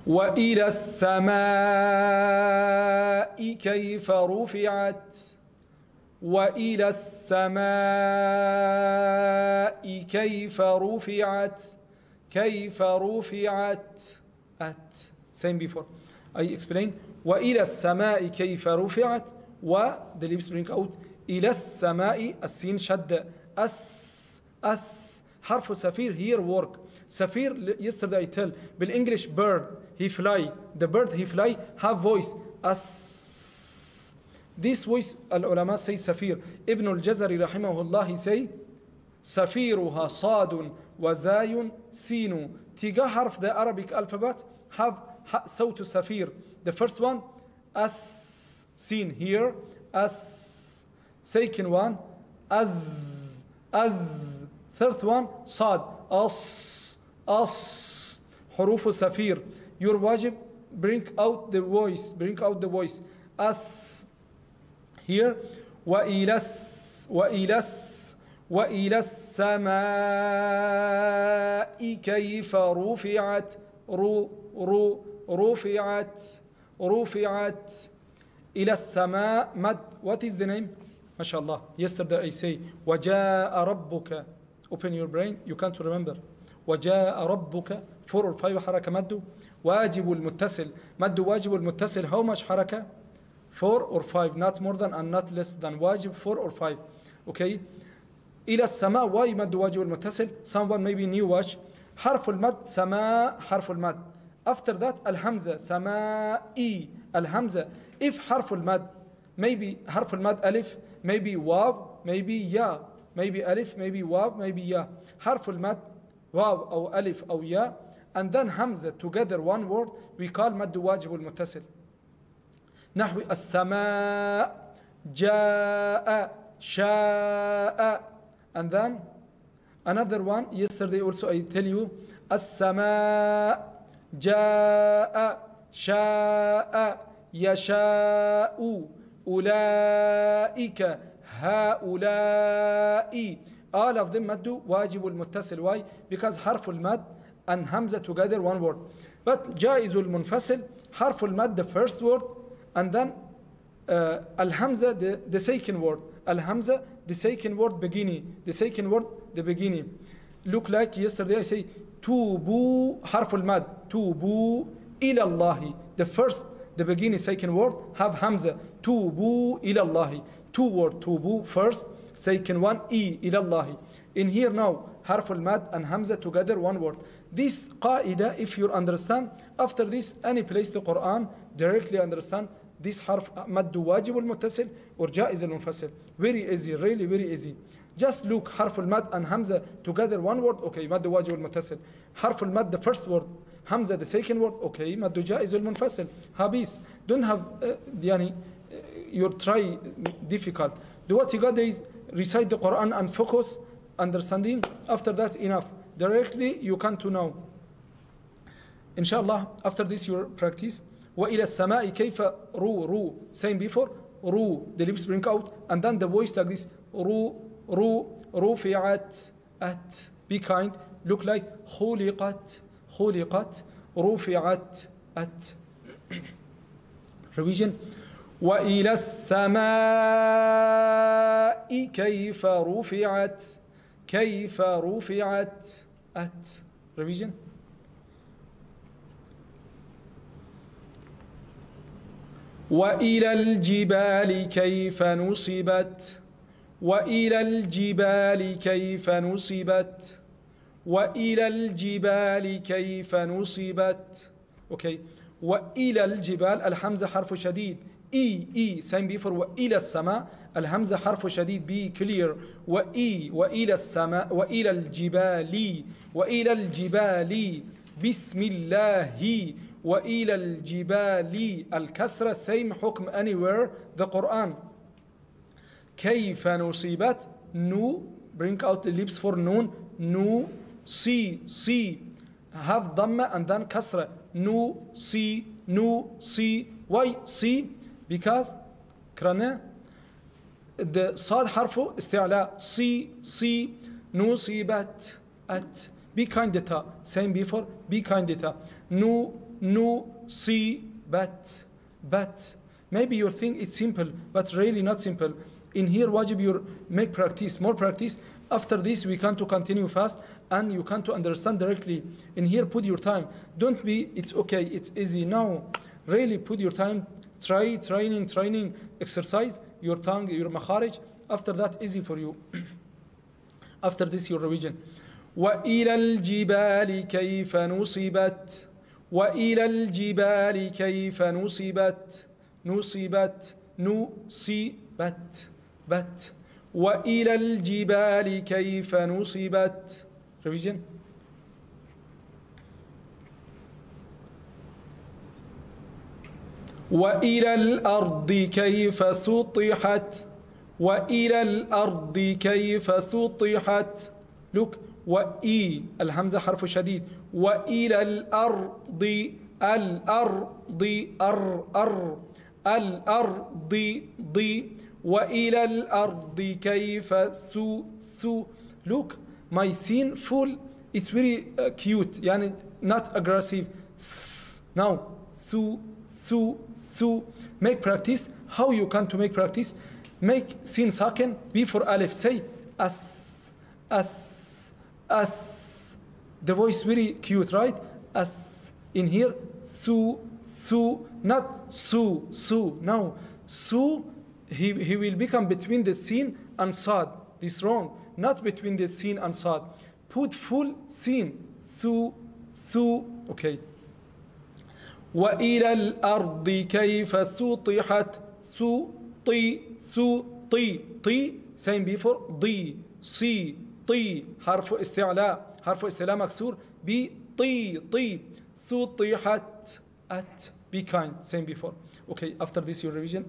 وإلى السماء كيف رفعت وإلى السماء كيف رفعت كيف رفعت أت same before I explain وإلى السماء كيف رفعت و the lips bring out إلى السماء السين شد أس أس حرف سفير here work سفير yesterday I tell بالإنجليش bird he fly the bird he fly have voice أس This voice العلماء say سفير ابن الجزري رحمه الله say سفيرها صاد وزاي سين تيجا حرف the Arabic alphabet have صوت سفير the first one as seen here as second one as as third one صاد as as حروف سفير your wajib bring out the voice bring out the voice as here وإلى وإلى وإلى السماء كيف رفعت رو رو رفعت رفعت إلى السماء مد what is the name ما شاء الله yesterday I say وجاء ربك open your brain you can't remember وجاء ربك four or five حركة مد واجب المتصل مد واجب المتصل how much حركة four or five not more than and not less than wajib four or five okay إلى السماء ويمد واجب المتصل someone maybe new watch حرف المد سماء حرف المد after that الهمزة إي الهمزة if حرف المد maybe حرف المد ألف maybe واو maybe يا maybe ألف maybe واو maybe يا حرف المد واو أو ألف أو يا and then همزة together one word we call مد واجب المتصل نحو السماء جاء شاء and then another one yesterday also I tell you السماء جاء شاء يشاء أولئك هؤلاء all of them مد واجب المتصل why because حرف المد and همزة together one word but جائز المنفصل حرف المد the first word And then uh, the, the second word. Alhamza, the second word, beginning. The second word, the beginning. Look like yesterday I say, Tubu, harf al-mad. Tubu ilallahi. The first, the beginning, second word, have Hamza. Tubu ilallahi. Two word, tubu, first. Second one, e, ilallahi. In here now, harf al-mad and hamza together one word. This qaida, if you understand, after this, any place the Quran, directly understand this harf مد واجب المتصل or جائز المنفصل very easy really very easy just look harf المد and hamza together one word okay مد واجب المتصل harf المد the first word hamza the second word okay مد جائز المنفصل habis don't have uh, يعني uh, your try uh, difficult do what you got is recite the Quran and focus understanding after that enough directly you can to know inshallah after this your practice وإلى السماء كيف رو رو same before رو the lips bring out and then the voice like this رو رو رفعت at be kind look like خلقت خلقت رفعت at revision وإلى السماء كيف رفعت كيف رفعت at revision وإلى الجبال كيف نصبت وإلى الجبال كيف نصبت وإلى الجبال كيف نصبت أوكي وإلى الجبال الحمزة حرف شديد إي إي سين بيفر وإلى السماء الهمزة حرف شديد بي كلير وإي وإلى السماء وإلى الجبال وإلى الجبال بسم الله وإلى الجبال الكسرة same حكم anywhere the Quran كيف نصيبت نو bring out the lips for نون نو سي سي have ضمة and then كسرة نو سي نو سي why سي because كرنا the صاد حرفه استعلاء سي سي نصيبت at be kind same before be kind نو nusibat. But maybe you think it's simple, but really not simple. In here, wajib, you make practice, more practice. After this, we can to continue fast and you can to understand directly. In here, put your time. Don't be, it's okay, it's easy. Now, really put your time. Try training, training, exercise your tongue, your maharaj. After that, easy for you. [COUGHS] After this, your revision. وإلى الجبال كيف نصبت وإلى الجبال كيف نصبت نصبت نصبت بت وإلى الجبال كيف نصبت revision وإلى الأرض كيف سطحت وإلى الأرض كيف سطحت look وإي الهمزة حرف شديد وإلى الأرض الأرض أر أر الأرض ضي وإلى الأرض كيف سو سو look my sin full it's very uh, cute يعني not aggressive now سو سو سو make practice how you can to make practice make sin ساكن before ألف say as as as The voice very cute, right? As in here, su, su, not su, su. No, su, he, he will become between the sin and sad. This wrong. Not between the sin and sad. Put full sin. Su, su. Okay. وإلى الأرض كيف سطحت سطي سطي طي same before ضي صي طي حرف استعلاء حرف استعلاء مكسور بي طي طيحت ات بي كاين سيم بيفور اوكي افتر ذيس يور ريفيجن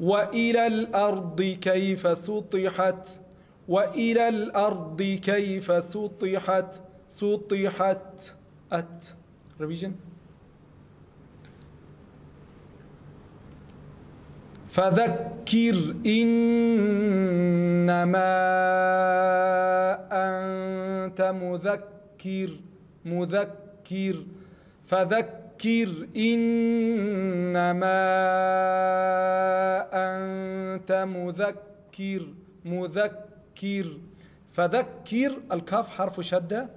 وإلى الأرض كيف سطحت وإلى الأرض كيف سطحت سطحت ات ريفيجن فذكر إنما أنت مذكر مذكر فذكر إنما أنت مذكر مذكر فذكر الكاف حرف شدة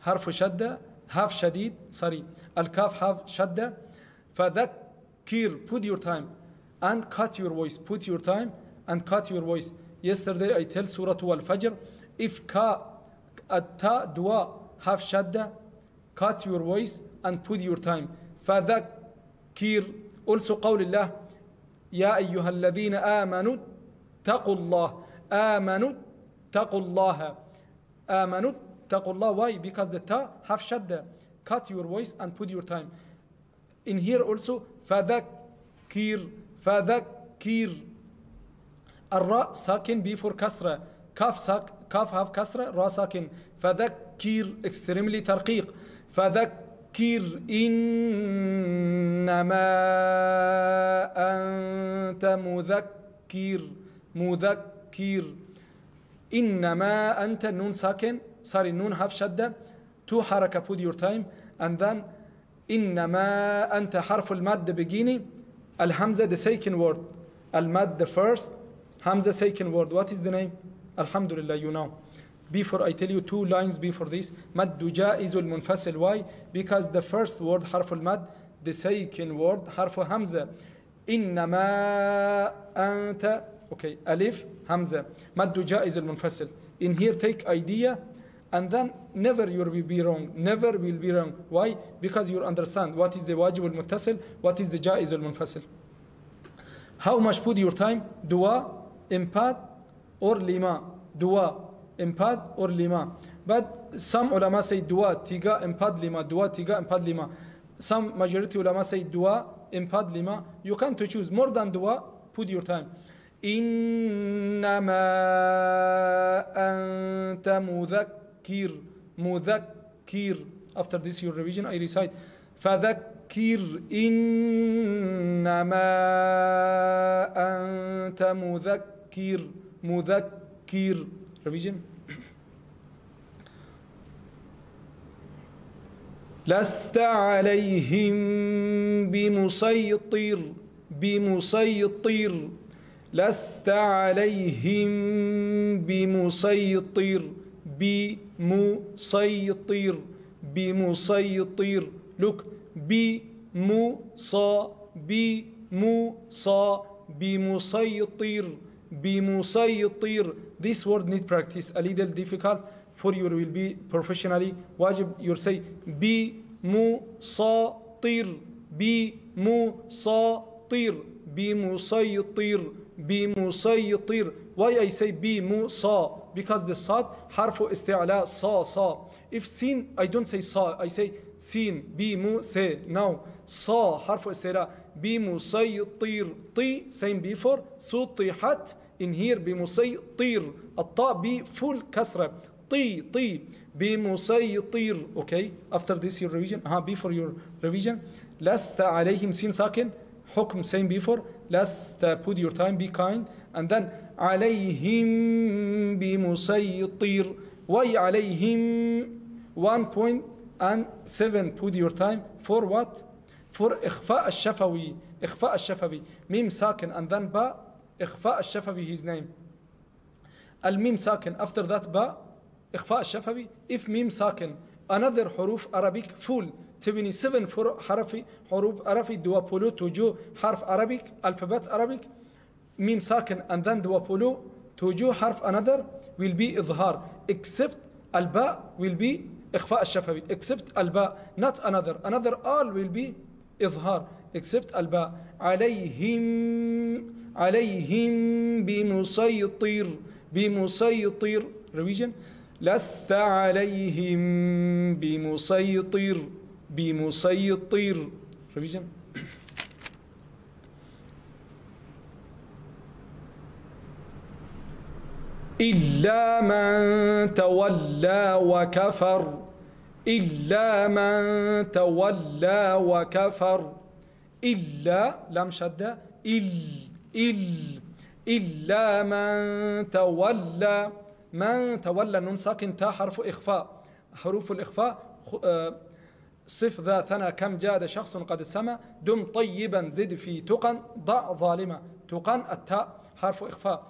حرف شدة half شديد sorry الكاف half شدة فذكر put your time and cut your voice. Put your time and cut your voice. Yesterday I tell Surah Al-Fajr, if ka at ta dua have shadda, cut your voice and put your time. فذكر also قول الله يا أيها الذين آمنوا اتقوا الله آمنوا اتقوا الله آمنوا الله why because the ta have shadda cut your voice and put your time in here also فذكر فذكر الراء ساكن بفور كسرة كاف ساك كاف هاف كسرة راء ساكن فذكر extremely ترقيق فذكر إنما أنت مذكر مذكر إنما أنت نون ساكن sorry نون هاف شدة تو حركة put your time and then إنما أنت حرف المد بجيني Al Hamza, the second word. Al Mad, the first. Hamza, second word. What is the name? Alhamdulillah, you know. Before I tell you two lines before this, Mad Duja is al Munfasil. Why? Because the first word, Harf Mad, the second word, Harf Hamza. إنما anta, okay alif hamza مد جائز munfasil. in here take idea and then never you will be wrong never will be wrong why because you understand what is the wajib al muttasil what is the jaiz al munfasil how much put your time dua impad or lima dua impad or lima but some ulama say dua tiga impad lima dua tiga impad lima some majority ulama say dua impad lima you can to choose more than dua put your time إنما أنت مذكر مذكر مذكر after this your revision I recite فذكر إنما أنت مذكر مذكر revision لست عليهم بمسيطر بمسيطر لست عليهم بمسيطر بمسيطر بمسيطر لك بمصا بمصا بمسيطر بمسيطر This word need practice a little difficult for you will be professionally واجب you say بمساطر بمساطر بمسيطر بمسيطر why I say بمسا because the sad harfu isti'ala sa sa if seen I don't say sa I say seen mu se now sa harfu isti'la bimu saytir ti same before sutihat in here bi بمسيطير الطاء ب full bi mu say بمسيطير okay after this your revision ha uh, before your revision لست alayhim sin sakin hukm same before لست put your time be kind and then عليهم بمسيطر why عليهم one point and seven put your time for what for إخفاء الشفوي إخفاء الشفوي ميم ساكن and then با إخفاء الشفوي his name الميم ساكن after that با إخفاء الشفوي if ميم ساكن another حروف Arabic full 27 حرف حروف عربي دوابولو توجو حرف Arabic alphabet Arabic ميم ساكن and then the wapulu توجو حرف another will be إظهار except الباء will be إخفاء الشفوي except الباء not another another all will be إظهار except الباء عليهم عليهم بمسيطر بمسيطر revision لست عليهم بمسيطر بمسيطر revision إلا من تولى وكفر إلا من تولى وكفر إلا لم شد إل إل إلا من تولى من تولى نون ساكن تاء حرف إخفاء حروف الإخفاء آه، صف ذا ثنى كم جاد شخص قد سمى دم طيبا زد في تقن ضع ظالما تقن التاء حرف إخفاء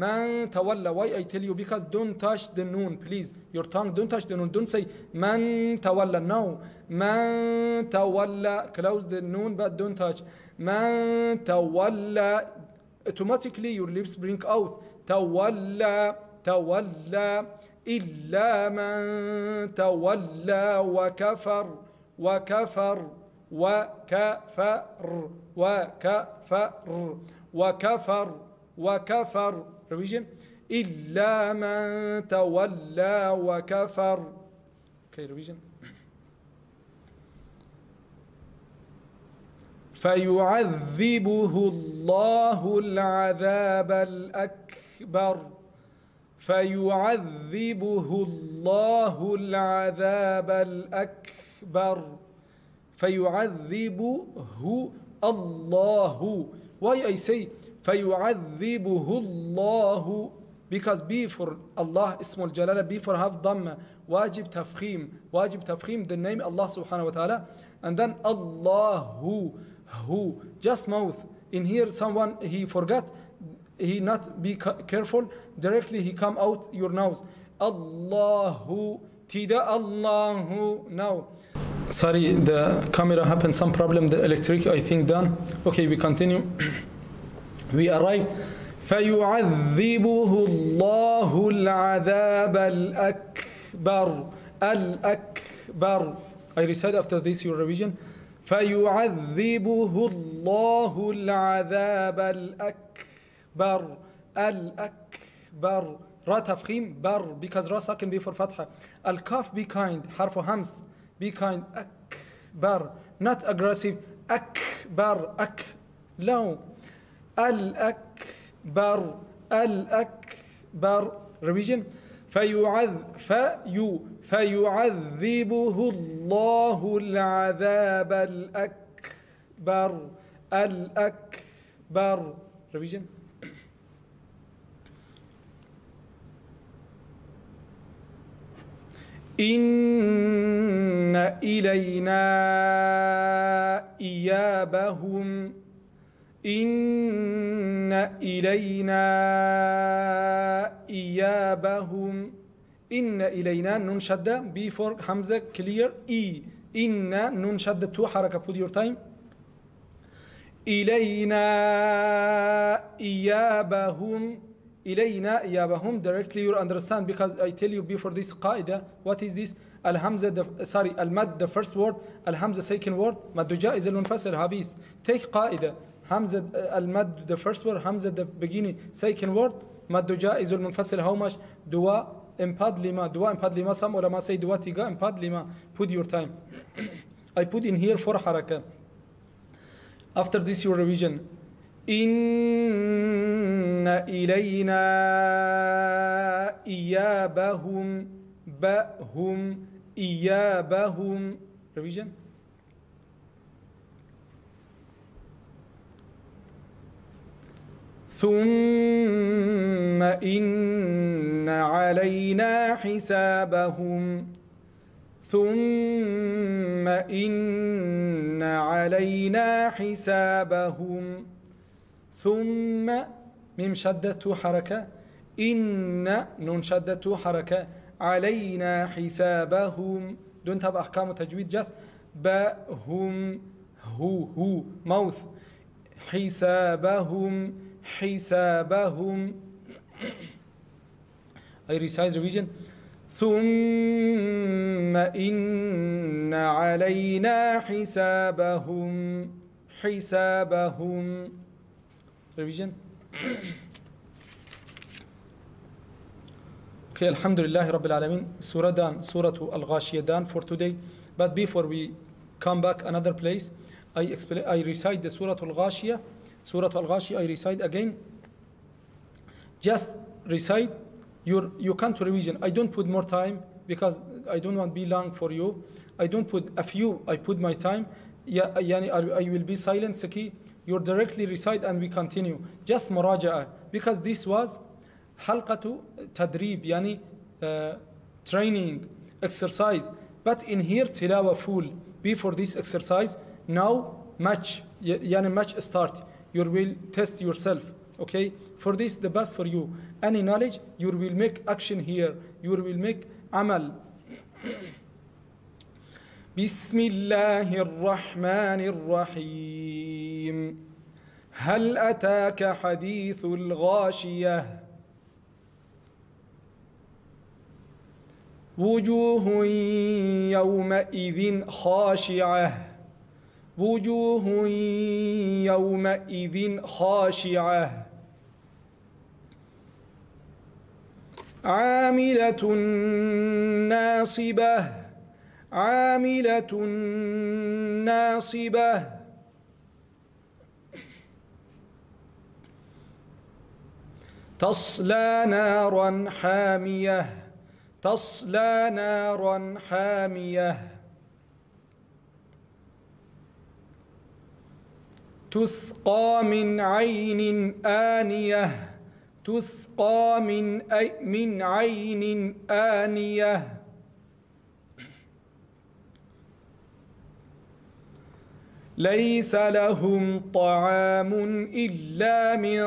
man tawalla. Why I tell you? Because don't touch the noon, please. Your tongue, don't touch the noon. Don't say man tawalla. No. Man tawalla. Close the noon, but don't touch. Man tawalla. Automatically your lips bring out. Tawalla. Tawalla. إلا من تولى وكفر وكفر وكفر وكفر وكفر وكفر provision إلا من تولى وكفر. Okay, revision. فيعذبه الله العذاب الأكبر فيعذبه الله العذاب الأكبر فيعذبه الله Why I say فيعذبه الله because B for Allah اسم الجلالة B for have ضمة واجب تفخيم واجب تفخيم the name Allah سبحانه وتعالى and then Allah who who just mouth in here someone he forgot he not be careful directly he come out your nose Allahu tida Allahu now sorry the camera happened some problem the electric I think done okay we continue we arrived فيعذبه الله العذاب الأكبر الأكبر I recite after this your revision فيعذبه الله العذاب الأكبر الأكبر را تفخيم بر because را ساكن before فتحة الكاف be kind حرف همس be kind أكبر not aggressive أكبر أك no الأكبر الأكبر revision فيعذ في فيعذبه الله العذاب الأكبر الأكبر revision إن إلينا إيابهم إن إلينا إيابهم إن إلينا نون شدة بي فور همزة كلير إي e إن نون شدة تو حركة put your time إلينا إيابهم إلينا إيابهم directly you understand because I tell you before this قاعدة what is this الهمزة the, sorry المد the first word الهمزة second word مد جائزة المنفصل هابيس take قاعدة Hamza uh, al-mad, the first word, Hamza the beginning, second word, madduja is al-munfasil, how much dua impad lima, dua impad lima, some Or say dua tiga impad lima, put your time. I put in here four haraka. After this your revision. إن إلينا إيابهم بأهم إيابهم revision ثم إن علينا حسابهم ثم إن علينا حسابهم ثم ميم شدة حركة إن نون شدة حركة علينا حسابهم دون تبع أحكام تجويد جس بهم هو هو موث حسابهم حسابهم I recite the region ثم إن علينا حسابهم حسابهم revision Okay, Alhamdulillah Rabbil Alameen Surah Dan, Surah Al-Ghashiyah Dan for today But before we come back another place I, recite the Surah Al-Ghashiyah Surah Al-Ghashi, I recite again. Just recite your, can't revision. I don't put more time because I don't want to be long for you. I don't put a few, I put my time. Yeah, yani I, I will be silent, Saki. You directly recite and we continue. Just muraja'a. Because this was halqatu tadrib, yani uh, training, exercise. But in here, tilawa full. Before this exercise, now match, yani match start. you will test yourself okay for this the best for you any knowledge you will make action here you will make amal. بسم الله الرحمن الرحيم هل أتاك حديث الغاشية وجوه يومئذ خاشعه وجوه يومئذ خاشعة عاملة ناصبة عاملة ناصبة تصلى نارا حامية تصلى نارا حامية تسقى من عين آنية تسقى من أي من عين آنية ليس لهم طعام إلا من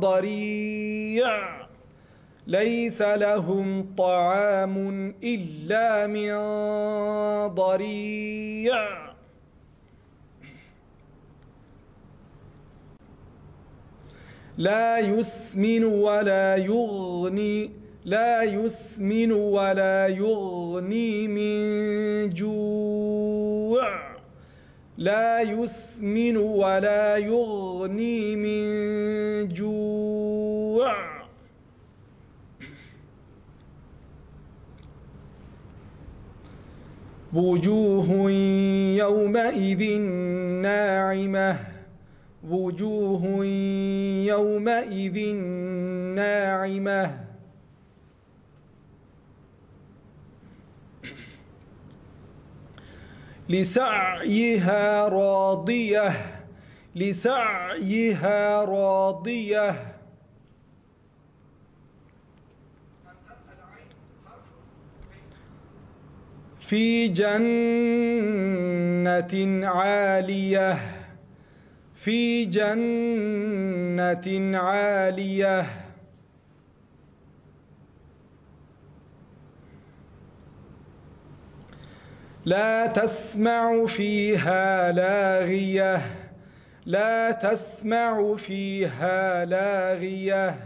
ضريع ليس لهم طعام إلا من ضريع لا يسمن ولا يغني لا يسمن ولا يغني من جوع لا يسمن ولا يغني من جوع وجوه يومئذ ناعمه وجوه يومئذ ناعمة لسعيها راضية لسعيها راضية في جنة عاليه في جنة عالية لا تسمع فيها لاغية لا تسمع فيها لاغية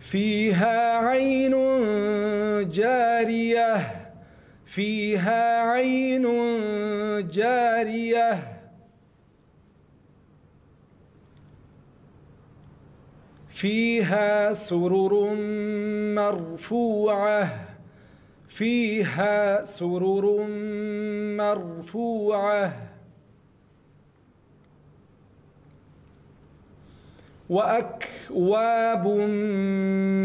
فيها عين جاريه فيها عين جارية فيها سرر مرفوعة فيها سرر مرفوعة وأكواب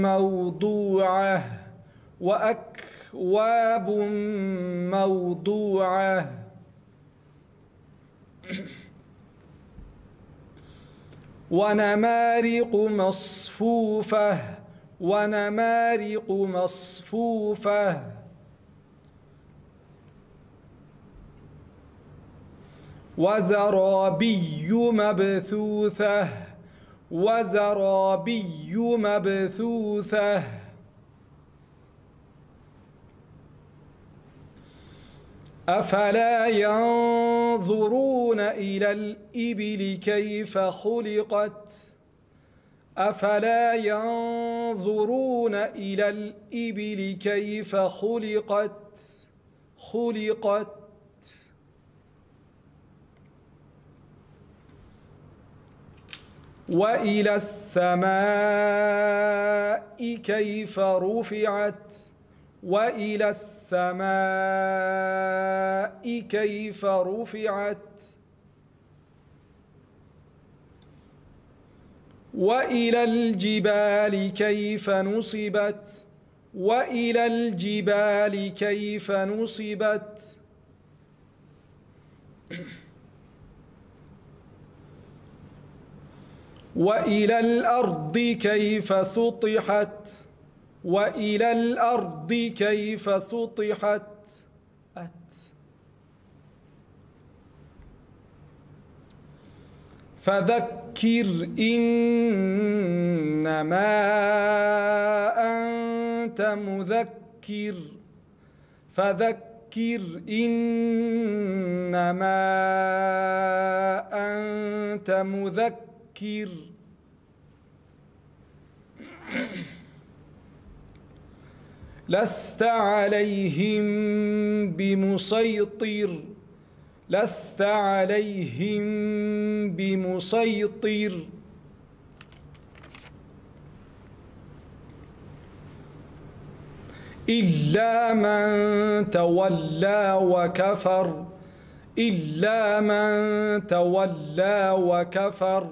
موضوعة وأكواب أكواب موضوعة ونمارق مصفوفة ونمارق مصفوفة وزرابي مبثوثة وزرابي مبثوثة أفلا ينظرون إلى الإبل كيف خلقت أفلا ينظرون إلى الإبل كيف خلقت خلقت وإلى السماء كيف رفعت وإلى السماء كيف رفعت وإلى الجبال كيف نصبت وإلى الجبال كيف نصبت وإلى الأرض كيف سطحت وإلى الأرض كيف سطحت أت فذكر إنما أنت مذكر فذكر إنما أنت مذكر لست عليهم بمسيطر لست عليهم بمسيطر إلا من تولى وكفر إلا من تولى وكفر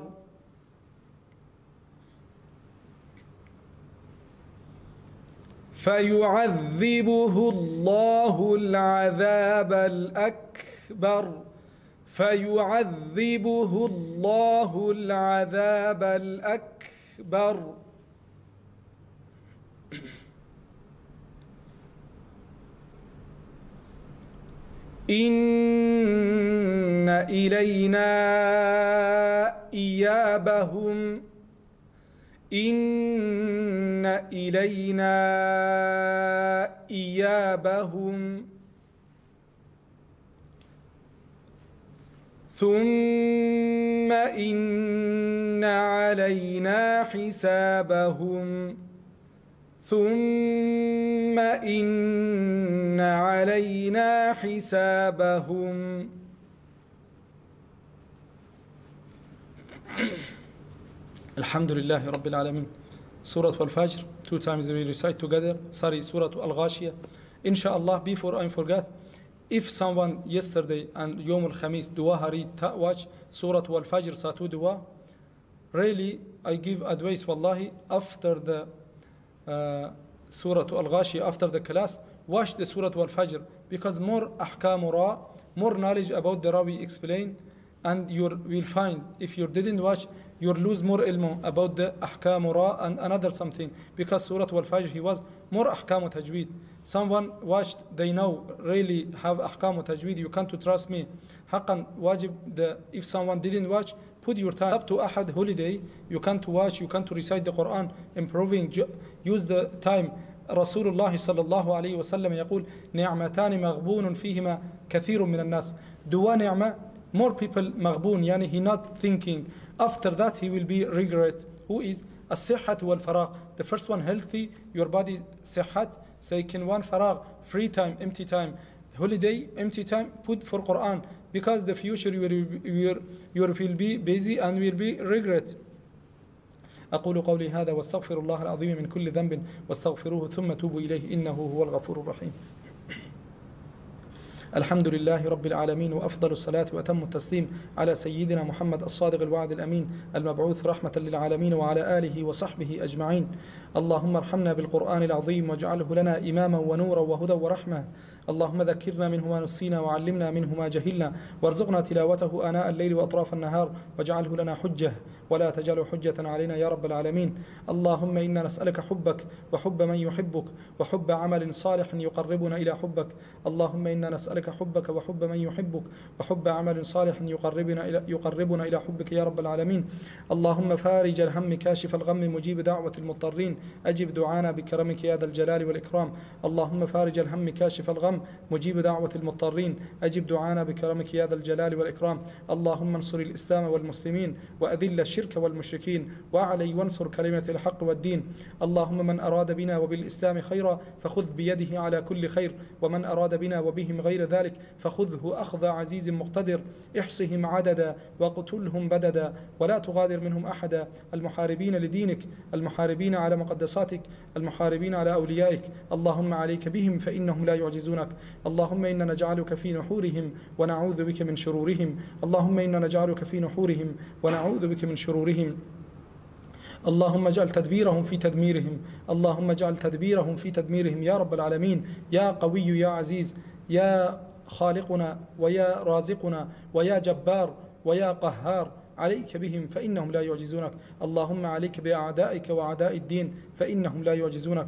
فيعذبه الله العذاب الأكبر فيعذبه الله العذاب الأكبر إن إلينا إيابهم إن إلينا إيابهم ثم إن علينا حسابهم ثم إن علينا حسابهم الحمد لله رب العالمين سورة الفجر two times we recite together. Sorry, الغاشية إن شاء Inshallah, before I forget, if someone yesterday and Yom Al-Khamis dua harid watch سورة Al-Fajr dua, really I give advice, wallahi, after the uh, الغاشية after the class, watch the سورة الفجر because more أحكام ra, more knowledge about the Rabi explained and you will find if you didn't watch you lose more ilm about the ahkam ra and another something because surah al-fajr he was more ahkam tajweed someone watched they know really have ahkam tajweed you can't trust me haqqan wajib the if someone didn't watch put your time up to ahad holiday you can't watch you can't recite the quran improving use the time رسول الله صلى الله عليه وسلم يقول نعمتان مغبون فيهما كثير من الناس دوا نعمه more people مغبون يعني he not thinking after that he will be regret who is الصحة والفراغ the first one healthy your body صحة second one فراغ free time empty time holiday empty time put for Quran because the future you will, you will be busy and will be regret أقول قولي هذا واستغفر الله العظيم من كل ذنب واستغفروه ثم توبوا إليه إنه هو الغفور الرحيم الحمد لله رب العالمين وأفضل الصلاة وأتم التسليم على سيدنا محمد الصادق الوعد الأمين المبعوث رحمة للعالمين وعلى آله وصحبه أجمعين اللهم ارحمنا بالقرآن العظيم واجعله لنا إماما ونورا وهدى ورحمة اللهم ذكرنا منه ما نسينا وعلمنا منه ما جهلنا وارزقنا تلاوته آناء الليل وأطراف النهار واجعله لنا حجة ولا تجعل حجة علينا يا رب العالمين اللهم إنا نسألك حبك وحب من يحبك وحب عمل صالح يقربنا إلى حبك اللهم إنا نسألك حبك وحب من يحبك وحب عمل صالح يقربنا إلى يقربنا إلى حبك يا رب العالمين اللهم فارج الهم كاشف الغم مجيب دعوة المضطرين أجب دعانا بكرمك يا ذا الجلال والإكرام اللهم فارج الهم كاشف الغم مجيب دعوة المضطرين أجب دعانا بكرمك يا ذا الجلال والإكرام اللهم انصر الإسلام والمسلمين وأذل الشرك والمشركين وأعلي وانصر كلمة الحق والدين اللهم من أراد بنا وبالإسلام خيرا فخذ بيده على كل خير ومن أراد بنا وبهم غير ذلك فخذه أخذ عزيز مقتدر احصهم عددا واقتلهم بددا ولا تغادر منهم أحدا المحاربين لدينك المحاربين على مقدساتك المحاربين على أوليائك اللهم عليك بهم فإنهم لا يعجزونك اللهم إنا نجعلك في نحورهم ونعوذ بك من شرورهم اللهم إنا نجعلك في نحورهم ونعوذ بك من شرورهم اللهم اجعل تدبيرهم في تدميرهم اللهم اجعل تدبيرهم في تدميرهم يا رب العالمين يا قوي يا عزيز يا خالقنا ويا رازقنا ويا جبار ويا قهار عليك بهم فإنهم لا يعجزونك اللهم عليك بأعدائك وأعداء الدين فإنهم لا يعجزونك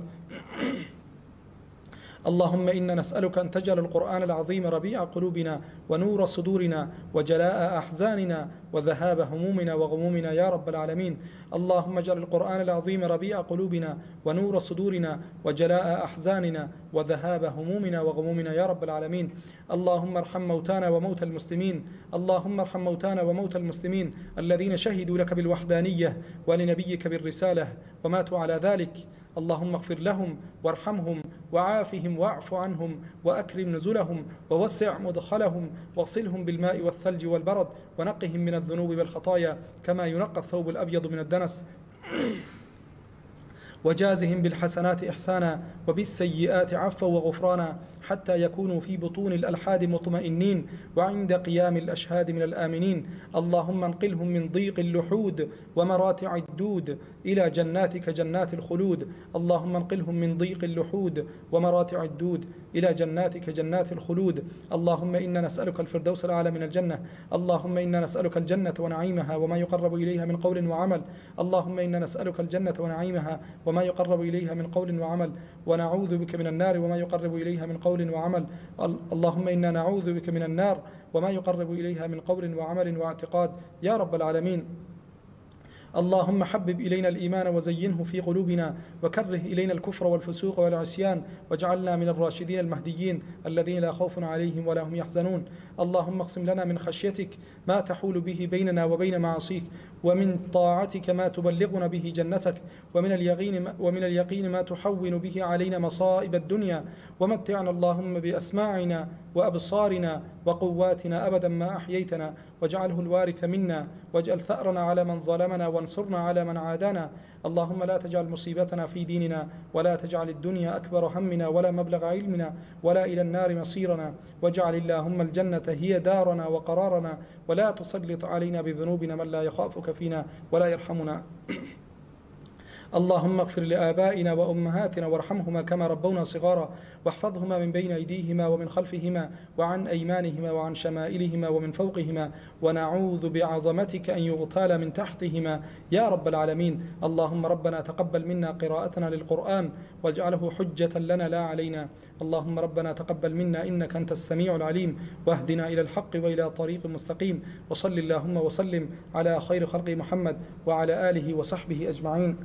اللهم إنا نسألك أن تجعل القرآن العظيم ربيع قلوبنا ونور صدورنا وجلاء أحزاننا وذهاب همومنا وغمومنا يا رب العالمين اللهم اجعل القرآن العظيم ربيع قلوبنا ونور صدورنا وجلاء أحزاننا وذهاب همومنا وغمومنا يا رب العالمين اللهم ارحم موتانا وموتى المسلمين اللهم ارحم موتانا وموتى المسلمين الذين شهدوا لك بالوحدانية ولنبيك بالرسالة وماتوا على ذلك اللهم اغفر لهم وارحمهم وعافهم واعف عنهم وأكرم نزلهم ووسع مدخلهم واغسلهم بالماء والثلج والبرد ونقهم من الذنوب والخطايا كما ينقى الثوب الأبيض من الدنس وجازهم بالحسنات إحسانا وبالسيئات عفوا وغفرانا حتى يكونوا في بطون الألحاد مطمئنين وعند قيام الأشهاد من الآمنين اللهم انقلهم من ضيق اللحود ومراتع الدود إلى جناتك جنات الخلود اللهم انقلهم من ضيق اللحود ومراتع الدود إلى جناتك جنات الخلود اللهم إنا نسألك الفردوس الأعلى من الجنة اللهم إنا نسألك الجنة ونعيمها وما يقرب إليها من قول وعمل اللهم إنا نسألك الجنة ونعيمها وما يقرب إليها من قول وعمل ونعوذ بك من النار وما يقرب إليها من قول قول وعمل اللهم إنا نعوذ بك من النار وما يقرب إليها من قول وعمل واعتقاد يا رب العالمين اللهم حبب إلينا الإيمان وزينه في قلوبنا وكره إلينا الكفر والفسوق والعصيان واجعلنا من الراشدين المهديين الذين لا خوف عليهم ولا هم يحزنون اللهم اقسم لنا من خشيتك ما تحول به بيننا وبين معاصيك ومن طاعتك ما تبلغنا به جنتك ومن اليقين ومن اليقين ما تحون به علينا مصائب الدنيا ومتعنا اللهم بأسماعنا وأبصارنا وقواتنا أبدا ما أحييتنا واجعله الوارث منا واجعل ثأرنا على من ظلمنا وانصرنا على من عادانا اللهم لا تجعل مصيبتنا في ديننا ولا تجعل الدنيا أكبر همنا ولا مبلغ علمنا ولا إلى النار مصيرنا واجعل اللهم الجنة هي دارنا وقرارنا ولا تسلط علينا بذنوبنا من لا يخافك فينا ولا يرحمنا اللهم اغفر لآبائنا وأمهاتنا وارحمهما كما ربونا صغارا واحفظهما من بين أيديهما ومن خلفهما وعن أيمانهما وعن شمائلهما ومن فوقهما ونعوذ بعظمتك أن يغتال من تحتهما يا رب العالمين اللهم ربنا تقبل منا قراءتنا للقرآن واجعله حجة لنا لا علينا اللهم ربنا تقبل منا إنك أنت السميع العليم واهدنا إلى الحق وإلى طريق مستقيم وصل اللهم وسلم على خير خلق محمد وعلى آله وصحبه أجمعين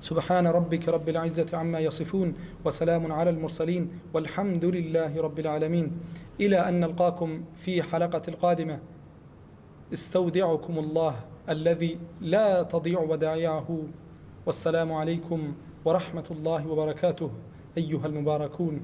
سبحان ربك رب العزة عما يصفون وسلام على المرسلين والحمد لله رب العالمين إلى أن نلقاكم في حلقة القادمة استودعكم الله الذي لا تضيع ودائعه والسلام عليكم ورحمة الله وبركاته أيها المباركون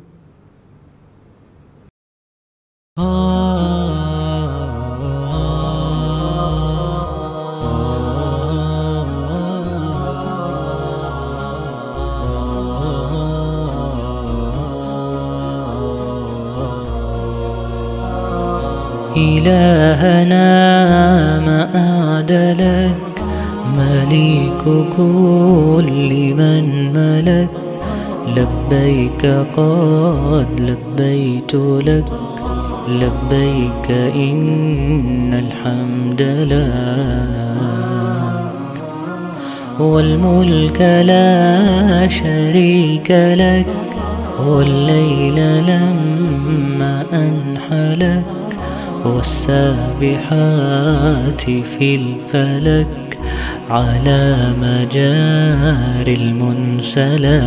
كل من ملك لبيك قد لبيت لك لبيك إن الحمد لك والملك لا شريك لك والليل لما أنحلك والسابحات في الفلك على مجار المنسلى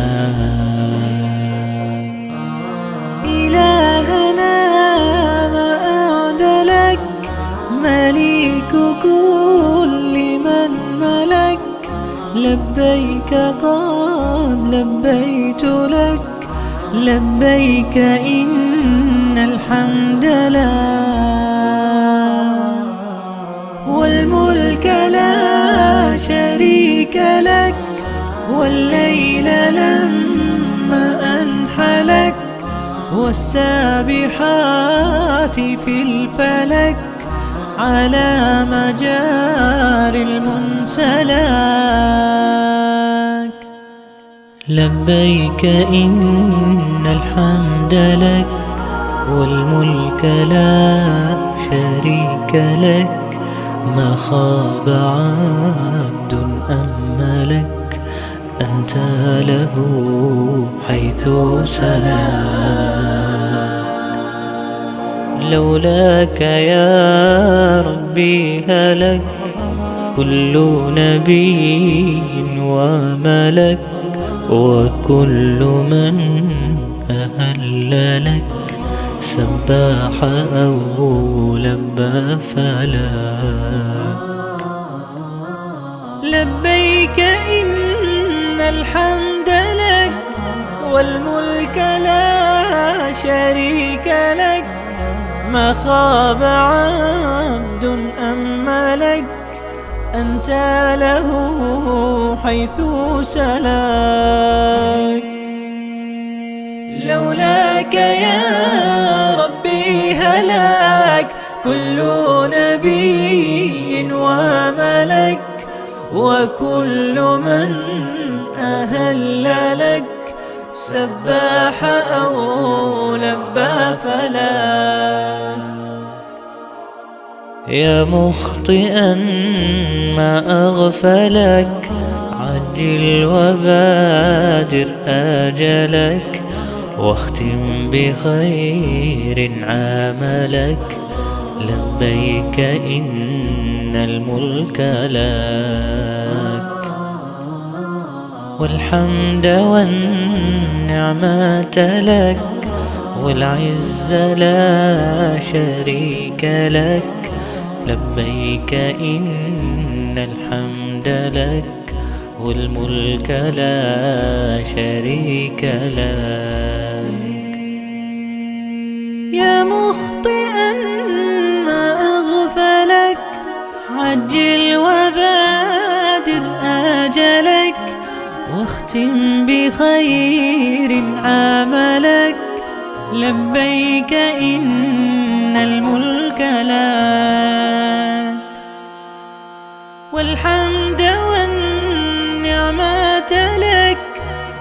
إلهنا ما أعد لك مليك كل من ملك لبيك قد لبيت لك لبيك إن الحمد لله والملك لك شريك لك والليل لما أنحلك والسابحات في الفلك على مجار المنسلاك لبيك إن الحمد لك والملك لا شريك لك ما خاب عام أنت له حيث سلاك لولاك يا ربي هلك كل نبي وملك وكل من أهل لك سباح أو لبى فلاك لبي والملك لا شريك لك ما خاب عبد أم ملك أنت له حيث سلاك لولاك يا ربي هلاك كل نبي وملك وكل من أهل لك سباح أو لبى فلاك يا مخطئا ما أغفلك عجل وبادر أجلك واختم بخير عملك لبيك إن الملك لك والحمد والنعمة لك والعز لا شريك لك لبيك إن الحمد لك والملك لا شريك لك يا مخطئا ما أغفلك عجل وبادر أجلك واختم بخير عملك لبيك إن الملك لك والحمد والنعمة لك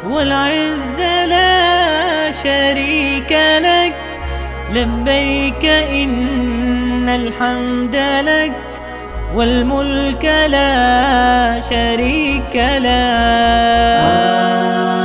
والعز لا شريك لك لبيك إن الحمد لك والملك لا شريك له